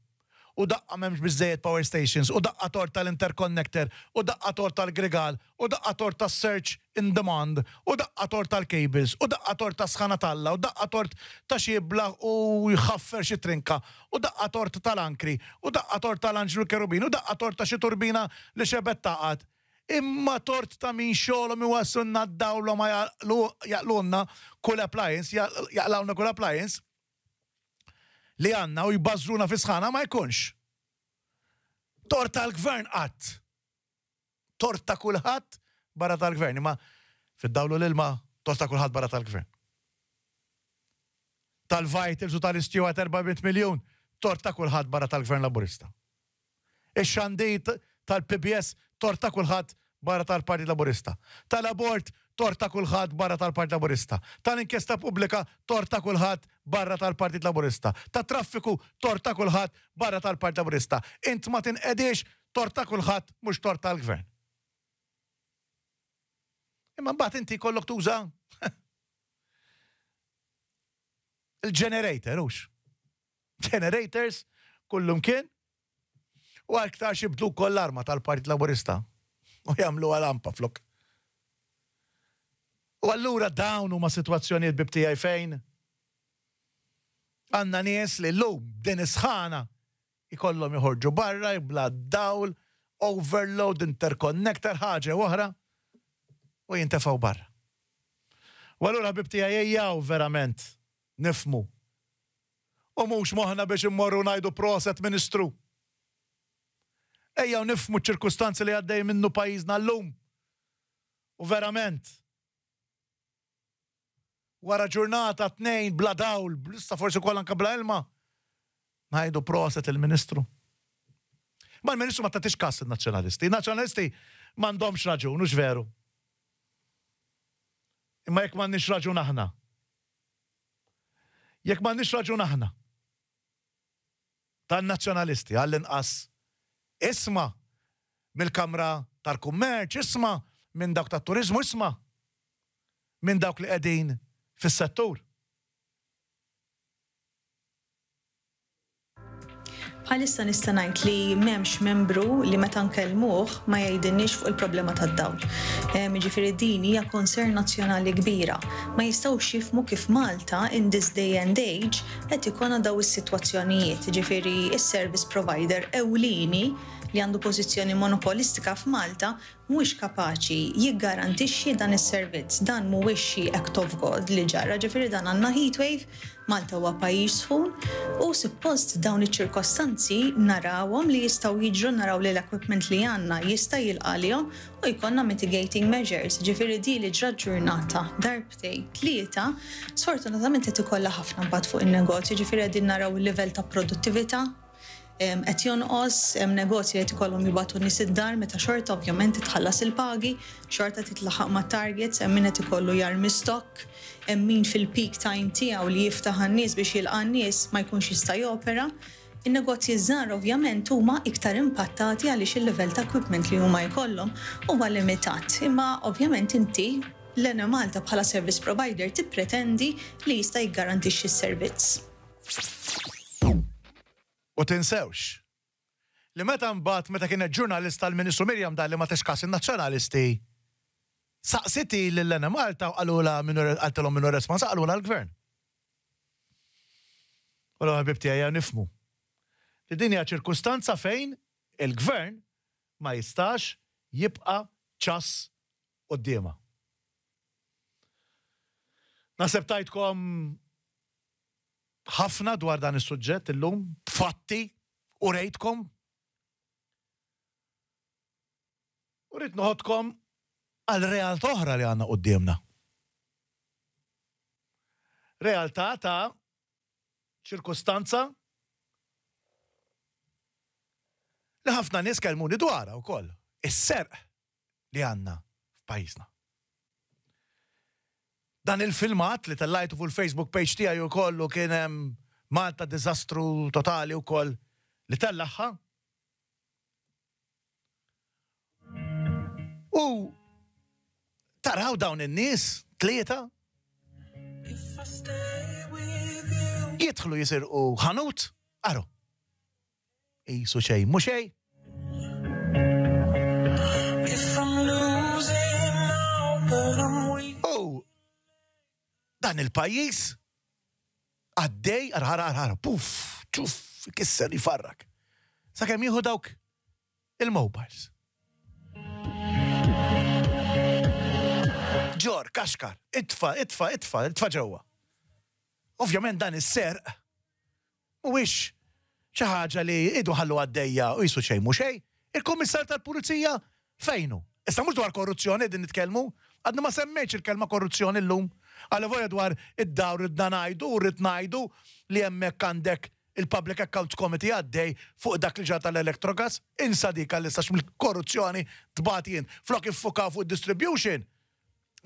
u daqqa memx bizzejiet power stations, u daqqa tort tal-interconnector, u daqqa tort tal-grigal, u daqqa tor tal-search in demand, u daqqa tort tal-cables, u daqqa tor tal-sħana talla, u daqqa tort ta' xiebla u jħaffer xi trinka, u daqqa tort tal-ankri, u daqqa tort tal-anġlu kerubin, u daqqa tor ta' xi turbina li xie bettaqat. Imma tort ta' min xolom i wasunna d-dawlom jaqlunna kull appliance, jaqlawna kull appliance, li għanna u jibbażruna sħana ma jkunx. Torta l-gvern għat. Torta kulħat barra tal-gvern. Imma fid-dawlu l-ilma torta kulħat barra tal-gvern. Tal-vajtils su tal-istiju għat 400 miljon torta kulħat barra tal-gvern laburista. Ix-xandij tal-PBS torta kullħat barra tal-Partit Laburista. Tal-abort torta kulħadd barra tal parti Laburista. Tal-inkjesta pubblika torta kulħadd barra tal-Partit Laburista. tal traffiku torta kulħadd barra tal parti Laburista. Int ma tinqedix torta kulħadd mhux torta l-gvern. Imma mbagħad inti kollok tuża [LAUGHS] il-generator ux. Generators kullum kien u għal ktar xibdu koll arma tal-Partit Laburista u jamlu għal-ampa flok. U allura dawn huma bibti għaj fejn? Għanna nies li l-lum din isħana ikollhom joħorġu barra, jibla dawl, overload, interconnector, ħaġa oħra u jintefaw barra. U allura bibtijaj ejjaw verament nifmu. U mux moħna biex immorru najdu proset ministru. Ejja u nifmu ċirkustanzi li għaddej minnu pajizna l-lum. U verament. Wara ġurnata tnejn bla dawl, blista forsi kol anka bla ilma. Najdu proset il-ministru. Ma l-ministru ma tatix kass il-nazjonalisti. Il-nazjonalisti mandomx raġun, ux veru. Imma jek ma nix raġun aħna. Jek ma nix raġun aħna. Tan nazjonalisti, għall-inqas Isma mill-Kamra tal-Kummerċ, isma minn dawk tat-Turizmu, isma minn dawk li qegħdin fis-settur. Bħalissa nistanajt li m'hemmx membru li meta nkellmuh ma jgħidinniex fuq il-problema tad-dawl. Ehm, jiġifieri din hija konsern nazzjonali kbira. Ma jistgħux jifmu kif Malta in this day and age qed ikona daw is-sitwazzjonijiet, jiġifieri is-service provider ewlieni li għandu pożizzjoni monopolistika f'Malta mhuwiex kapaċi jiggarantixxi dan is-servizz. Dan mhuwiex xi act of God li ġara, ġifieri dan għandna heatwave Malta huwa pajjiż sħun u suppost dawn iċ-ċirkostanzi narawhom li jistgħu jiġru naraw li l-equipment li għandna jista' jilqalihom u jkollna mitigating measures, ġifieri di li ġra ġurnata darbtej tlieta, sfortunatament qed ikollha ħafna mbagħad fuq in-negozju, ġifieri qegħdin naraw il-livell ta' produttività qed jonqos hemm negozji qed ikollhom jibgħatu nies id-dar meta xorta ovvjament titħallas il-pagi, xorta titlaħaq ma' targets, hemm min qed ikollu jarmi stock emmin fil-peak time tiegħu li jiftaħ n-nies biex jilqa' n-nies ma jkunx jista' jopera, In-negozji żgħar ovvjament huma iktar impattati għaliex il-level ta' equipment li huma jkollhom huwa limitat. Imma ovvjament inti l-ena Malta bħala service provider tippretendi li jista' jiggarantixxi s-servizz. U tinsewx li meta mbagħad meta kienet ġurnalista tal ministru Mirjam dan li ma tixkas in-nazzjonalisti Saqsiti l-lena Malta u għalula għaltalom minnu respons għalula l-gvern. U l-għabib tijaj nifmu. Dinja ċirkustanza fejn il-gvern ma jistax jibqa ċas u d-dima. Naseb ħafna dwar dan is-suġġett illum, fatti u rejtkom. U rrit għal real oħra li għanna qoddimna. Realtà ta' ċirkostanza li ħafna nies kelmuni dwarha wkoll. Is-serq li għanna f'pajjiżna. Dan il-filmat li tal-lajtu fuq il-Facebook page tiegħi wkoll u kien hemm Malta diżastru totali wkoll li tal-laħħa. U taraw dawn in-nies tlieta. Jidħlu jisirqu ħanut, aru. Isu xej, mhux xej. Oh, dan il-pajis għaddej arħara arħara, puff, ċuff, kisser jifarrak. Sakemm jieħu dawk il-mobiles. ġor, kaxkar, itfa, itfa, itfa, itfa ġewwa. Ovvjament dan is-serq mhuwiex xi ħaġa li idu ħallu għaddejja u jisu xejn mhux xejn, il-kummissar tal-pulizija fejnu. Issa mhux dwar korruzzjoni din nitkellmu, għadna ma semmejx il-kelma korruzzjoni llum. Għal voja dwar id-dawr id-danajdu u ngħidu li hemmhekk għandek il-Public Accounts Committee għaddej fuq dak li ġata l-Electrogas, insa dik għall mill-korruzzjoni tbatin flok iffukaw fuq distribution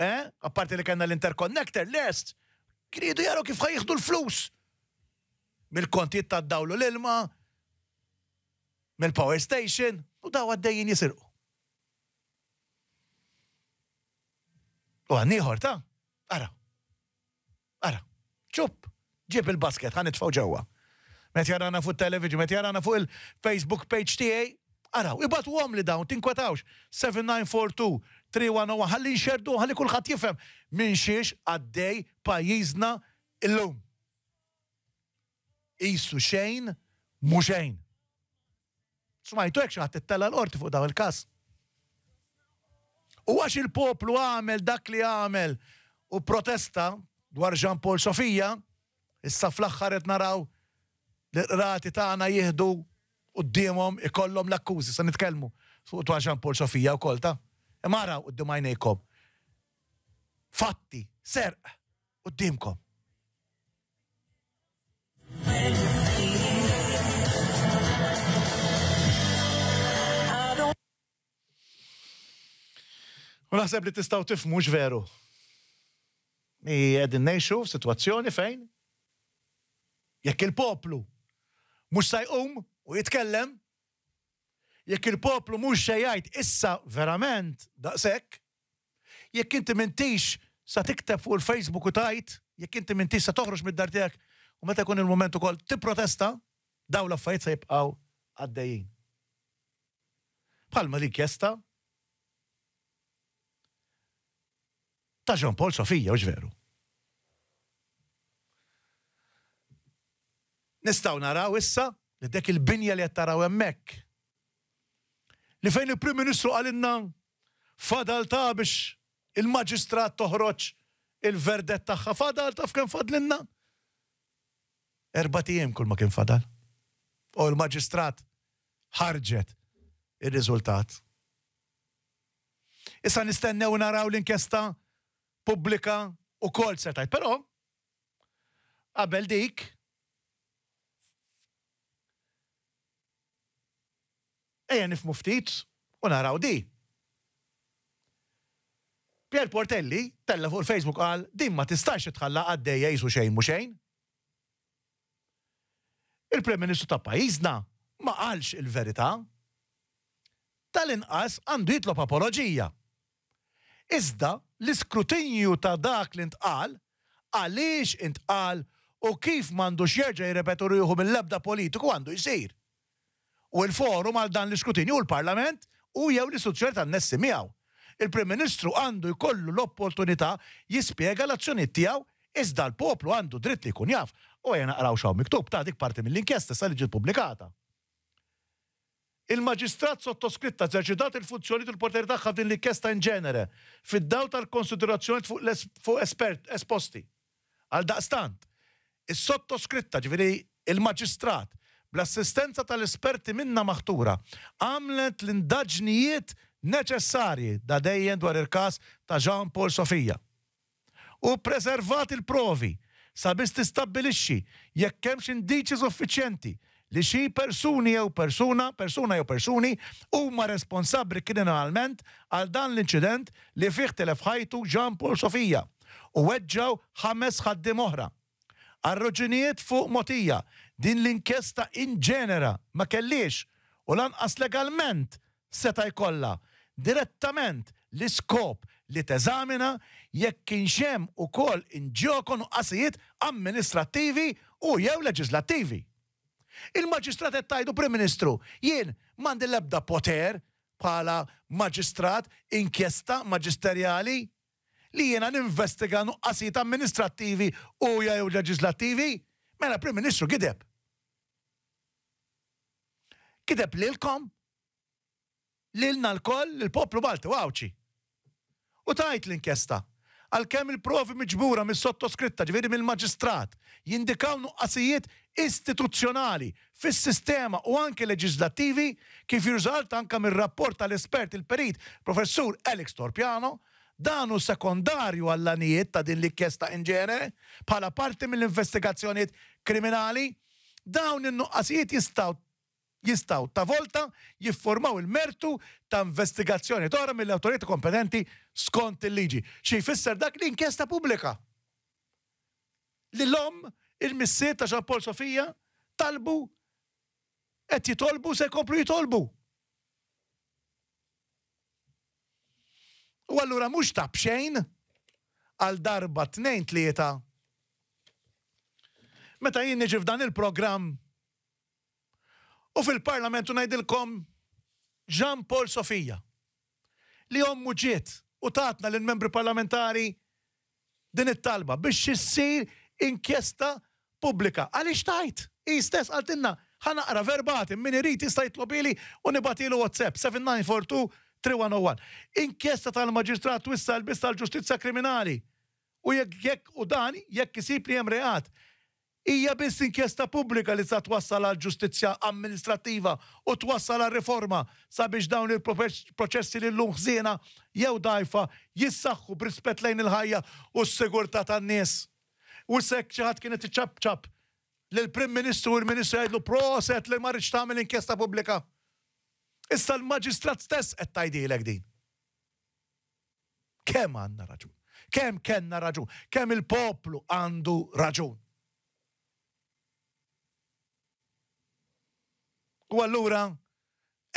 eh? apparti li kena l-interconnector lest, kridu jaro kif ħajħdu l-flus. Mil-kontijiet ta' dawlu l-ilma, mill-power station, u daw għaddejjin jisirqu. U għanniħor ta' ara, ara, ċup, ġib il-basket, għan itfaw ġewa. Met jarana fuq television, met jarana fuq il-Facebook page tijaj, Araw, u għom li dawn, tinkwetawx, 7942 3101 ħalli nxerdu, ħalli kullħat jifem minn xiex għaddej pajizna illum. Isu xejn, mu xejn. Smajtu għek xaħt t-tella l-orti fuq daw il-kas. U għax il-poplu għamel dak li għamel u protesta dwar Jean Paul Sofija, issa fl axħaret naraw l-rati tagħna jihdu u d qoddimhom ikollom l-akkużi sa' nitkelmu. fuq dwar għaxan Paul Sofija u kolta. imma u d għajnejkom. Fatti, serq, qudiemkom. U naħseb li tistaw tifmu veru. I għedin nejxu situazzjoni fejn? Jekk il-poplu mux sajqum u jitkellem, jekk il-poplu mhux xejjajt issa verament daqshekk, jekk inti mentix sa tikteb fuq il-Facebook u tajt, jekk inti mentix sa toħroġ mid-dar tiegħek u meta jkun il-moment ukoll tipprotesta, daw l-affarijiet se jibqgħu għaddejjin. Bħalma rikjesta ta' ġon Paul Sofija, u veru. Nistaw naraw issa li dek il-binja li jattaraw emmek. Li fejn il-Prim Ministru għalinna ta' biex il-maġistrat toħroċ il-verdet taħħa ta' f'kem fadlinna. Erba tijem kull ma kien fadal. U il-maġistrat ħarġet il-rizultat. Issa nistennew naraw l-inkjesta pubblika u kol setajt. Pero, qabel dik, Ejja nifmu ftit u naraw di. Pier Portelli tella fuq il-Facebook qal din ma tistax tħalla għaddejja jisu xejn mu xejn. Il-Prem Ministru ta' pajjiżna ma qalx il-verità. Tal-inqas għandu jitlob apologija. Iżda l-iskrutinju ta' dak li ntqal għaliex intqal u kif mandux jerġa' jirrepetu ruħu mill-lebda politiku għandu jsir u l-forum għal dan l-iskrutinju u l-parlament u jew l-istituzzjoni tan-nessi miegħu. Il-Prim Ministru għandu jkollu l-opportunità jispjega l-azzjonijiet tiegħu iżda l-poplu għandu dritt li jkun jaf u jena għaraw xaw miktub ta' dik parti mill-inkjesta sa' liġi pubblikata. Il-maġistrat sottoskritta eżerċitat il-funzjoni tal porter tagħha din l-inkjesta in ġenere fid-daw tal-konsiderazzjoni fuq espert esposti. Għal daqstant, is-sottoskritta ġifieri il-maġistrat bl-assistenza tal-esperti minna maħtura, għamlet l-indaġnijiet neċessarji da dejjem dwar il-kas ta' Jean Paul Sofija. U preservat il-provi sabiex tistabbilixxi jekk hemmx indiċi suffiċjenti li xi persuni jew persuna, persuna jew persuni huma responsabbli kriminalment għal dan l-inċident li fih telef ħajtu Jean Paul Sofija u weġġaw ħames ħaddim oħra. Arroġinijiet fuq motija din l-inkjesta inġenera ma kellix u lanqas legalment seta jkollha direttament l-iskop li teżamina jekk kien xem u kol inġokon u qasijiet amministrativi u jew leġislativi. il magistrat qed tajdu Prim Ministru, jien mandi l-ebda poter bħala maġistrat inkjesta maġisterjali li jiena ninvestiga nuqqasijiet amministrativi u jew leġislativi. Mela Prim Ministru gideb. Kiteb lilkom, lilna l-koll, l-poplu Balti, wawċi. U tajt l-inkjesta, għal-kem il-provi miġbura mis sottoskritta ġviri mill-maġistrat jindikaw nuqqasijiet istituzzjonali fis-sistema u anke leġislativi kif jirżalt anka mir-rapport tal-espert il-perit professur Alex Torpiano danu sekondarju għall-anijiet ta' din l-ikkesta inġene bħala parti mill-investigazzjoniet kriminali dawn in-nuqqasijiet jistaw jistaw ta' volta jiffurmaw il-mertu ta' investigazzjoni tora mill-autorita kompetenti skont il-liġi. Xie jfisser dak l-inkjesta publika. L-lom il-missiet ta' Ġappol Sofija talbu et jitolbu se komplu jitolbu. U allura mux ta' bxejn għal darba tnejn tlieta. Meta jien niġi f'dan il-programm U fil-parlamentu najdilkom Jean Paul Sofija li ommu ġiet u tatna l-membri parlamentari din it-talba biex issir inkjesta pubblika. Għaliex tajt? Istess għaltinna ħanaqra verbati min irid jista'jt lobili u nibatilu WhatsApp 7942-3101. Inkjesta tal-Maġistrat wissa l bista tal ġustizza Kriminali. U jekk u dan jekk jisib li hemm reħat hija biss inkjesta pubblika li sa twassal għal ġustizzja amministrativa u twassal għal riforma sabiex dawn il-proċessi li l-lum jew dajfa jissaħħu b'rispett lejn il-ħajja u s-sigurtà tan-nies. U sekk xi ħadd kienet li lill-Prim Ministru u l-Ministru jgħidlu proset li ma ta' tagħmel inkjesta pubblika. Issa l-maġistrat stess qed tgħidilek din. Kemm għandna raġun? Kemm kenna raġun? Kemm il-poplu għandu raġun? U allura,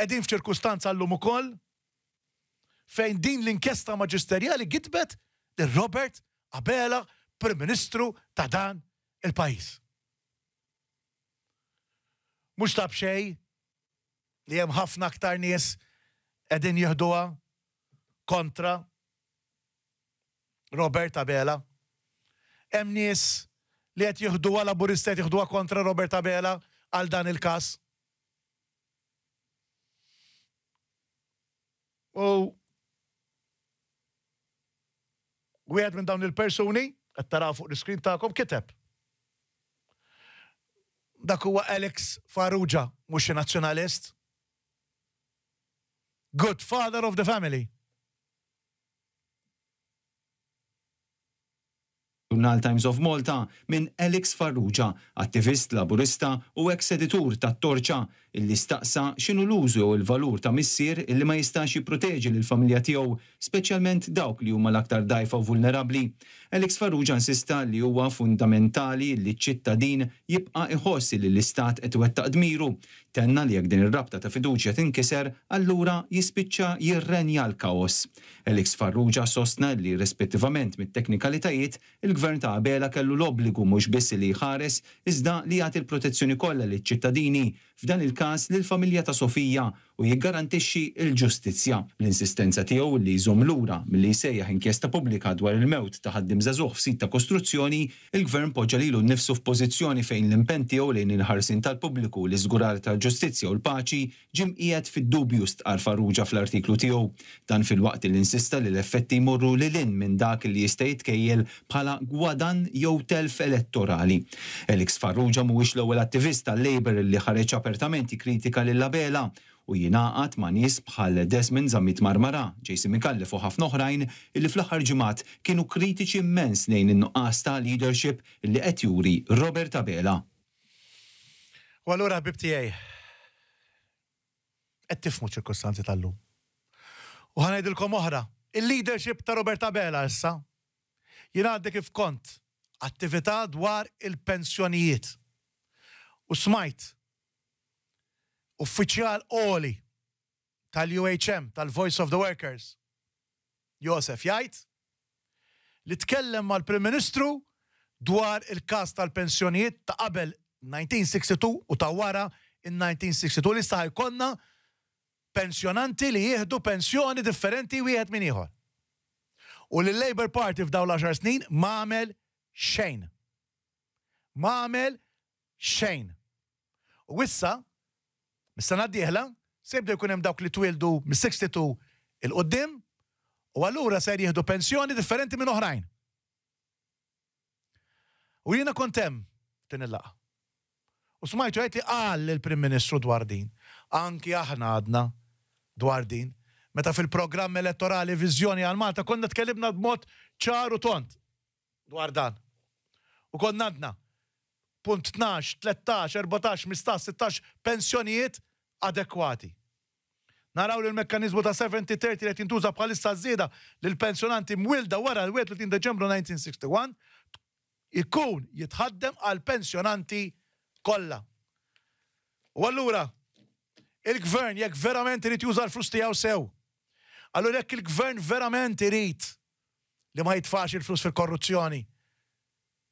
edin f'ċirkustanza għallum ukoll fejn din l-inkjesta maġisterjali gitbet li Robert Abela Prim Ministru ta' dan il-pajis. Mux ta' bxej, li hemm ħafna aktar nies edin jihduha kontra Robert Abela. Hemm nies li qed jihduha laburistet jihduha kontra Robert Abela għal dan il-każ U għed minn dawn il-persuni, għed taraw fuq l-screen ta'kom, kiteb. Dak huwa Alex Farrugia, mux nazjonalist. Good father of the family. Journal Times of Malta minn Alex Farrugia, attivist laburista u ex-editur tat-Torċa illi staqsa xinu l-użu u l-valur ta' missier illi ma jistax jipproteġi l-familja tiegħu, speċjalment dawk li huma l-aktar dajfa u vulnerabli. Alex Farrugia insista li huwa fundamentali li ċ-ċittadin jibqa' iħoss li l-istat qed wettaq dmiru. Tenna li jekk din ir-rabta ta' fiduċja tinkiser, allura jispiċċa jirrenja l-kaos. Alex Farrugia sostna li rispettivament mit-teknikalitajiet il-gvern ta' Abela kellu l-obbligu mhux biss li jħares iżda li jagħti l-protezzjoni kollha liċ-ċittadini f'dan il każ lill-familja ta' Sofija u jiggarantixxi l-ġustizzja. L-insistenza tiegħu li jżomm lura milli sejjaħ inkjesta pubblika dwar il-mewt ta' ħaddim żagħżugħ f'sit ta' kostruzzjoni, il-gvern poġġa lilu nnifsu f'pożizzjoni fejn l-impenn tiegħu lejn il-ħarsin tal-pubbliku li żgurar tal-ġustizzja u l-paċi ġim qiegħed fid-dubju stqar faruġa fl-artiklu tiegħu. Dan fil-waqt li insista li l-effetti jmorru lil in minn dak li jista' jitkejjel bħala gwadan jew telf elettorali. Eliks Farrugia mhuwiex l-ewwel attivista Labour li ħareġ apertamenti kritika lil labela u jinaqat ma' nis bħal Desmond Zamit Marmara, Jason Mikallef u ħafna oħrajn illi fl-aħħar ġimgħat kienu kritiċi immens lejn in-nuqqas ta' leadership li qed juri Robert Abela. U allura ħbib tiegħi qed tifmu ċirkostanzi tal-lum. U ħanajdilkom oħra, il-leadership ta' Robert Abela issa jingħaddi kif kont attività dwar il-pensjonijiet. U smajt uffiċjal oli tal-UHM, tal-Voice of the Workers, Josef Jajt, li tkellem mal prim Ministru dwar il-kas tal-pensjonijiet ta' qabel 1962 u ta' wara in 1962 li staħi konna pensjonanti li jieħdu pensjoni differenti wieħed minn ieħor. U li Labour Party f'daw l-10 snin mamel xejn. Mamel xejn. U issa Mis-sena d-dieħla, sebda jkun hemm dawk li twildu mis-62 il-qoddim u allura ser jieħdu pensjoni differenti minn oħrajn. U jiena kontem din il-laqa. U smajtu għajt li qal il-Prim Ministru dwar din. Anki aħna għadna dwar din. Meta fil-programm elettorali Vizjoni għal Malta konna tkellimna b'mod ċaru tont dwar dan. U konna għadna punt 12, 13, 14, 15, 16 pensjonijiet adekwati. Naraw li l-mekkanizmu ta' 70-30 li jintuża bħalissa żieda l pensjonanti mwilda wara l-31 Deċembru 1961 ikun jitħaddem għal pensjonanti kollha. U allura il-gvern jekk verament irid juża l-flus għaw sew. Allura jekk il-gvern verament irid li ma jitfax il-flus fil-korruzzjoni.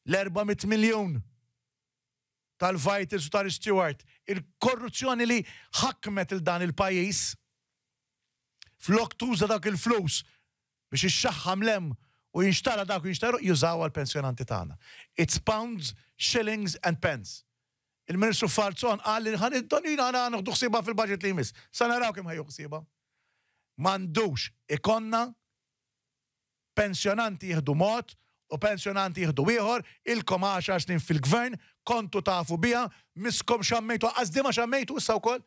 L-400 miljun tal vajtis u tal-Stewart, il-korruzzjoni li ħakmet il-dan il-pajis, flok tuża dak il-flus biex ix-xaħħam lem u jinxtara dak u jinxtaru jużaw għal-pensjonanti tagħna. It's pounds, shillings and pence. Il-Ministru Farzon għalli li ħan id-donina għana għandu xsiba fil-budget li jmiss. Sa naraw kemm ħajju xsiba. Mandux ikonna pensjonanti jihdu mod u pensjonanti jihdu wieħor, il komaxa snin fil-gvern kontu tafu bija, miskom xammejtu, għazdima xammejtu issa wkoll.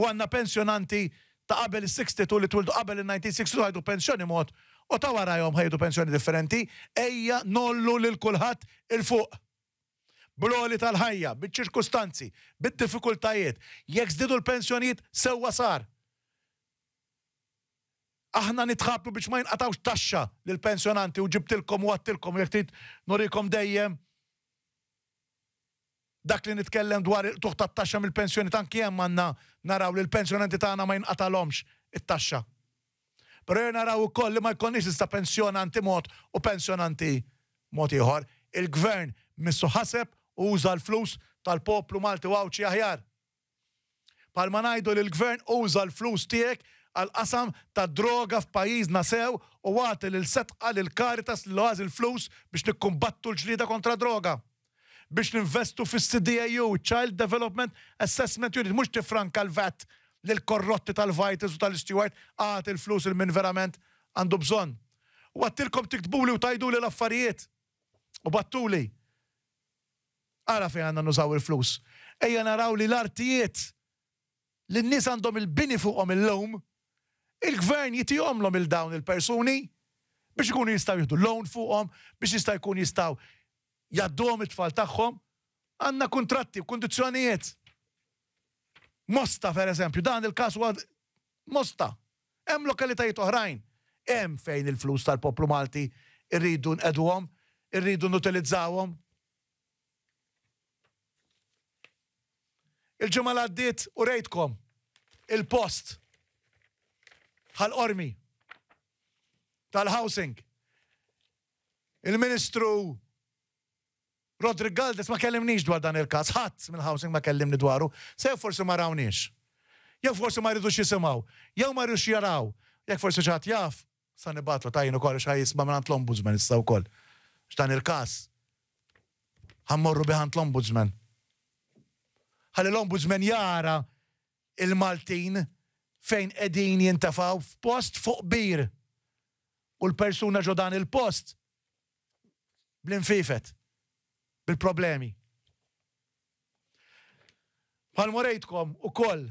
U għanna pensjonanti ta' qabel 62 li twildu qabel il-96 għajdu pensjoni mod, u ta' jom ħajdu pensjoni differenti, ejja nollu lil kulħadd il-fuq. Bloli tal-ħajja, bit-ċirkustanzi, bit-diffikultajiet, jekk zdidu l-pensjonijiet sewwa sar. Aħna nitħablu biex ma jinqatawx taxxa lill pensjonanti u ġibtilkom u għattilkom jekk trid norikom dejjem dak li nitkellem dwar il tuħ tat-taxxa mill-pensjoni tanki hemm għandna naraw li l-pensjonanti tagħna ma jinqatalhomx it-taxxa. Però naraw ukoll li ma jkunx ista' pensjonanti mod u pensjonanti mod ieħor. Il-gvern missu ħaseb u uża l-flus tal-poplu Malti għawċi aħjar. Palma ngħidu li l-gvern uża l-flus tiegħek għal-qasam ta' droga f'pajjiżna sew u għati l-setqa l-karitas l-għaz il-flus biex nikkumbattu l-ġlida kontra droga biex ninvestu fis cdau Child Development Assessment Unit, mux tifranka l-vet l-korrotti tal vajtis u tal-Stewart, għat il-flus il-min verament għandu bżon. U għattilkom li u tajdu li l-affarijiet. U battuli. Għara fej għanna nużaw il-flus. Ejja naraw li l-artijiet li n-nis għandhom il-bini fuqom il-lum, il-gvern jitijom l-om il-dawn il-personi biex ikun jistaw jihdu l-lum fuqom, biex jistaw jkun jistaw jaddom it-tfal tagħhom għandna kuntratti kondizjonijiet. Mosta, per eżempju, dan il-kas huwa mosta. Hemm lokalitajiet oħrajn. Hemm fejn il-flus tal-poplu Malti irridu nqedwhom, irridu nutilizzawhom. Il-ġimgħa għaddiet u rejtkom il-post għal ormi tal-housing. Il-Ministru Rodrik Galdes ma kellimniex dwar dan il-kas, ħadd mill-housing ma kellimni dwaru, se forsi ma rawniex. Jew forsi ma rridux jisimgħu, jew ma rridux jaraw, jekk forsi ċaħat jaf, sa' ibatlu tajjin ukoll x'ħaj jisma' minn l-ombudsman issa wkoll. X'dan il-każ. Ħammorru biħant l-ombudsman. Ħalli l-ombudsman jara il-Maltin fejn qegħdin jintafaw f'post fuq bir. U l-persuna ġodan il-post bl-infifet bil-problemi. morejtkom u koll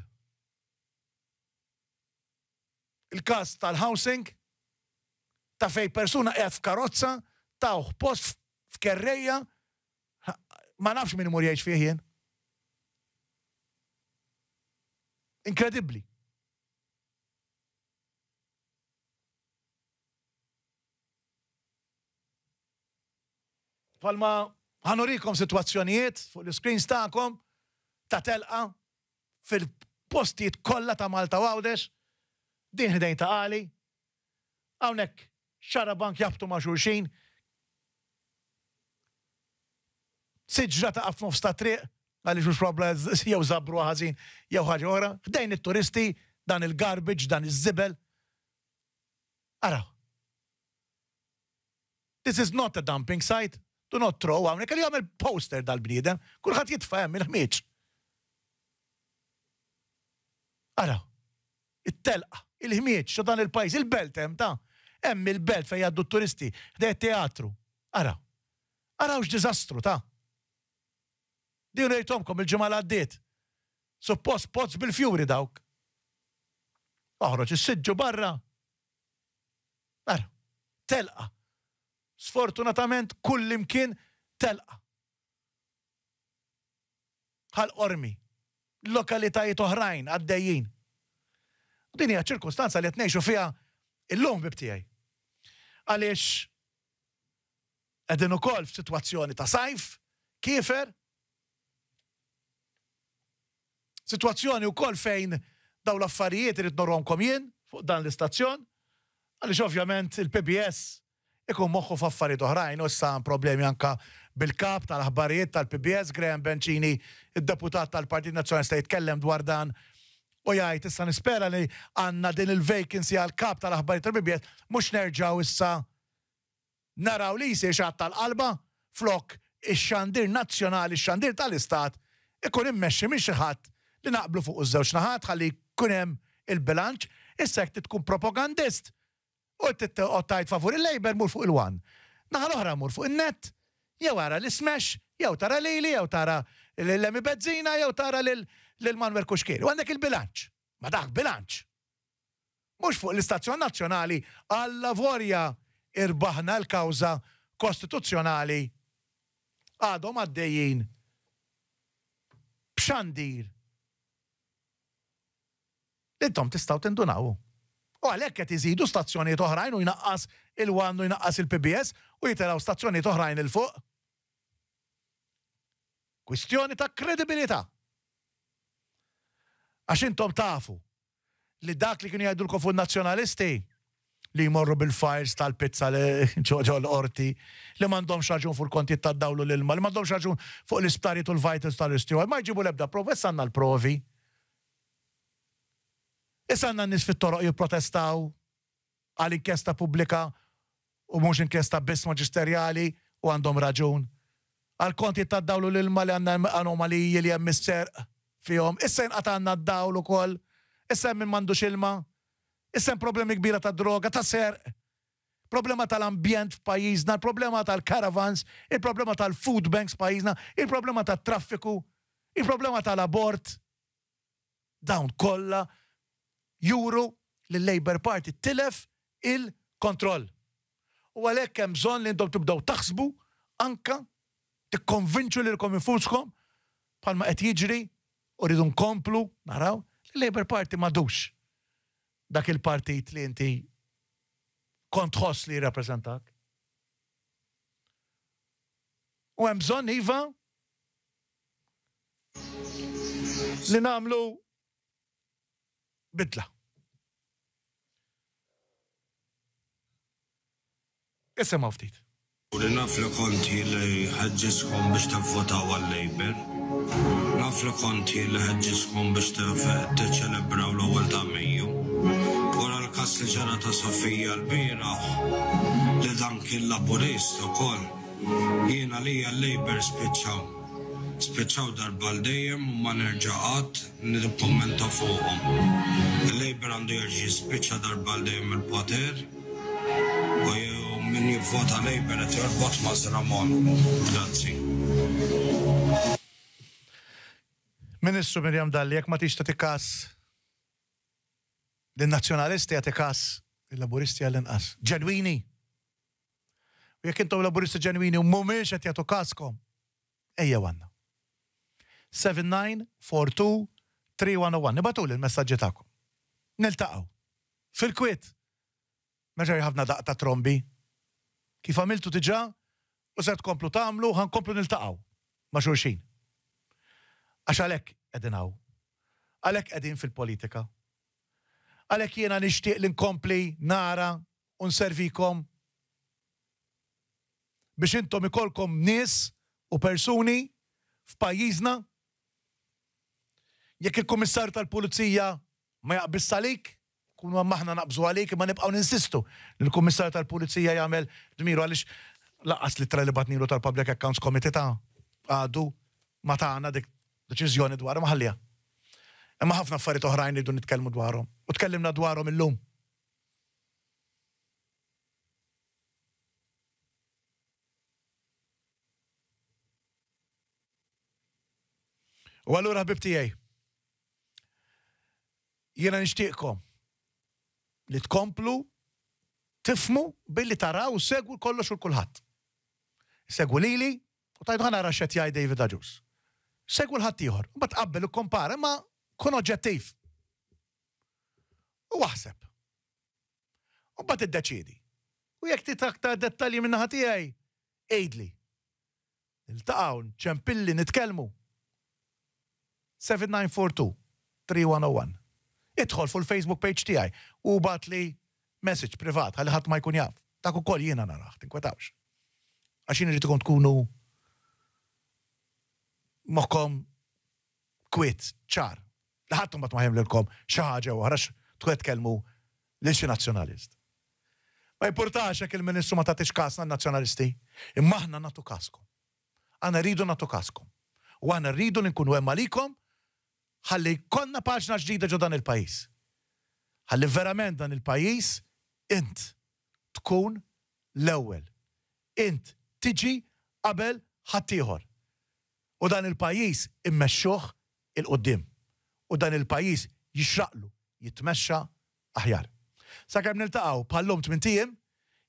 il-kas tal-housing ta' fej persuna qiegħed f'karozza ta' post f'kerreja ma nafx min imur jgħix fih jien. Inkredibbli. Palma ħanurikom situazzjonijiet fuq l screen stakom ta' telqa fil-postijiet kollha ta' Malta Għawdex, din ħdejn ta' għali, għawnek xarabank jabtu ma' xurxin, siġra ta' għafnu f'sta triq, għalli xux probla [LAUGHS] jew zabru għazin, jew ħagġa oħra, ħdejn il-turisti, dan il-garbage, dan il-zibel. Araw. This is not a dumping site do not throw, għawnek għal għamil poster dal-bniedem, kullħat jitfajem il-ħmieċ. Ara, it-telqa, il-ħmieċ, xo il-pajis, il-belt hemm ta' hemm il-belt fejn għaddu turisti, ħdej teatru. Ara, ara ux dizastru ta' Diju rejtomkom il-ġimgħa għaddiet. Suppost pozz bil-fjuri dawk. Oħroġ, is-sidġu barra. Ara, telqa, sfortunatament kull imkien telqa. Għal ormi, lokalitajiet oħrajn, għaddejjin. Din hija ċirkustanza li qed ngħixu fiha illum tiegħi. Għaliex qegħdin ukoll f'sitwazzjoni ta' sajf, kiefer, situazzjoni u koll fejn daw l-affarijiet irid norromkom jien fuq dan l-istazzjon, għalix ovvjament il-PBS ikun moħħu f'affarijiet oħrajn u issa problemi anka bil-kap tal-aħbarijiet tal-PBS Graham Bencini, id-deputat tal-Partit Nazzjonalista jitkellem dwar dan u jgħid issa nispera li għandna din il-vacancy għal-kap tal-aħbarijiet tal-PBS mhux nerġaw issa naraw li jisir xatt tal-qalba flok ix-xandir nazzjonali, il xandir tal-istat ikun immexxi minn xi ħadd li naqblu fuq użewx żewġ naħat ħalli jkun hemm il-bilanċ, issek tkun propagandist U t-tajt favur il-Labor mur fuq il-wan. Naħal oħra mur fuq il-net, jew għara l-smash, jew tara lili, jew tara l-lemi bezzina, jew tara l Manwer Kuxkiri. U għandek il-bilanċ. Ma dak bilanċ. Mux fuq l-istazzjon nazjonali għalla vorja irbaħna l-kawza kostituzzjonali għadhom għaddejjin bxandir. Intom tistaw tindunaw. U għalhekk qed iżidu stazzjonijiet oħrajn u jnaqqas il wan u jnaqqas il-PBS u jitelaw stazzjonijiet oħrajn il fuq. Kwistjoni ta' kredibilità. Għax intom tafu li dak li kienu jgħidulkom fuq nazzjonalisti li jmorru bil-fires tal-pizza li [LAUGHS] ġoġo l-orti, li mandomx xaġun fuq konti tad-dawlu l-ilma, li mandom xaġun fuq l-isptariet u l-vitals tal-istiju, ma jġibu lebda provi, sanna l-provi. Issa għanna nis fit-toroq jiprotestaw għal inkjesta pubblika u mhux inkjesta biss maġisterjali u għandhom raġun. Għal konti ta' dawlu l-ilma li għanna anomaliji li hemm misser fihom. Issa jinqata għanna dawlu kol. Issa minn mandu ilma. Issa problemi kbira ta' droga, ta' serq problema tal-ambjent f'pajjiżna, il-problema tal-caravans, il-problema tal-food banks f'pajjiżna, il-problema tat-traffiku, il-problema tal-abort. Dawn kollha juru li l-Labor Party tilef il-kontroll. U għalhekk hemm bżonn li intom tibdaw taħsbu anka tikkonvinċu lilkom infuskom bħalma qed jiġri u rridu nkomplu naraw li l-Labor Party madux dak il-partit li inti kontħoss li jirrappreżentak. U hemm bżonn iva li namlu bidla. ma ftit. U li naf li konti li ħagġiskom biex tafvota għal-Labor, naf li konti li ħagġiskom biex t-ċelebraw l-ewel ta' Mejju kas li ġara ta' Sofija l-bira li dan kien laburist u koll jiena li għal-Labor spiċċaw spiċċaw darba l-dejjem u ma nerġaqat nid-dokumenta fuqhom. Il-Labor għandu jerġi spiċċa darba l-dejjem il-poter u jew min jivvota Labor għet jorbot ma' Ramon. Grazzi. Ministru Mirjam Dalli, jekk ma tix ta' tikas l-nazjonalisti għati kas il-laburisti għall-inqas. Ġenwini. U jekk intom laburisti ġenwini u mumiex għat jgħatu kaskom, ejja għanna. 7942-3101. Nibatu l-messagġi taqo. Niltaqaw. Fil-kwit. Meġar ħafna daqta trombi. Kif għamiltu diġa, u se tkomplu tamlu, komplu niltaqaw. Ma xurxin. Għax għalek edin għaw. Għalek edin fil-politika. Għalek jena nishtiq l-inkompli, nara, un-servikom Biex intom ikolkom nis u persuni f'pajjiżna jekk il-komissar tal-pulizija ma jaqbis salik, kunu maħna naqbżu għalik, ma nibqaw ninsistu li l-komissar tal-pulizija jagħmel dmiru għaliex laqas li tra li batnilu tal-Public Accounts Committee ta' għadu ma tagħna dik deċiżjoni dwar maħallija. Imma ħafna affarijiet oħrajn li nitkellmu dwarhom. U tkellimna dwarhom illum. U għallura ħbib tiegħi. Jena nishtiqkom li tkomplu tifmu billi taraw segwu kollox u kulħadd. Segwu li, u tajdu għana raxet jaj David Aġus. Segwu l-ħadd ieħor, mbagħad qabbel u kompare, ma kun oġġettiv. U waħseb. U mbagħad deċidi U jekk titaktar dettalji minn ħadd tiegħi, ejdli. Niltaqgħu, ċempilli, nitkellmu. 7942 3101 Idħol fuq il-Facebook page tiegħi u bat li message privat ħalli ħadd ma jkun jaf. Dak ukoll jiena narah, tinkwetawx. Għax jien irid tkunu moħkom kwit, ċar. Laħat ma tmaħjem l-kom xaħġa u għarax tkun kelmu xi nazjonalist. Ma jimportax hekk il-ministru ma tagħtix kasna n-nazzjonalisti, imma aħna natu kaskom. Għana rridu natu kaskom. U għana rridu nkunu hemm għalikom ħalli konna paċna ġdida ġo dan il-pajis. Ħalli verament dan il-pajis, int tkun l-ewel. Int tiġi qabel ħattijħor. U dan il-pajis immexxuħ il-qoddim. U dan il-pajis jixraqlu, jitmexxa aħjar. Sakemm niltaqgħu t tmintijiem,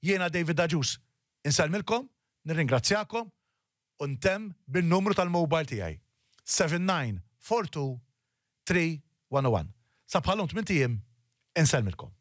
jiena David Daġus. Insalmilkom, nirringrazzjakom u ntemm bin-numru tal-mobile tiegħi. 7942 3 1. Sabħallum 8 jiem, inselmilkom.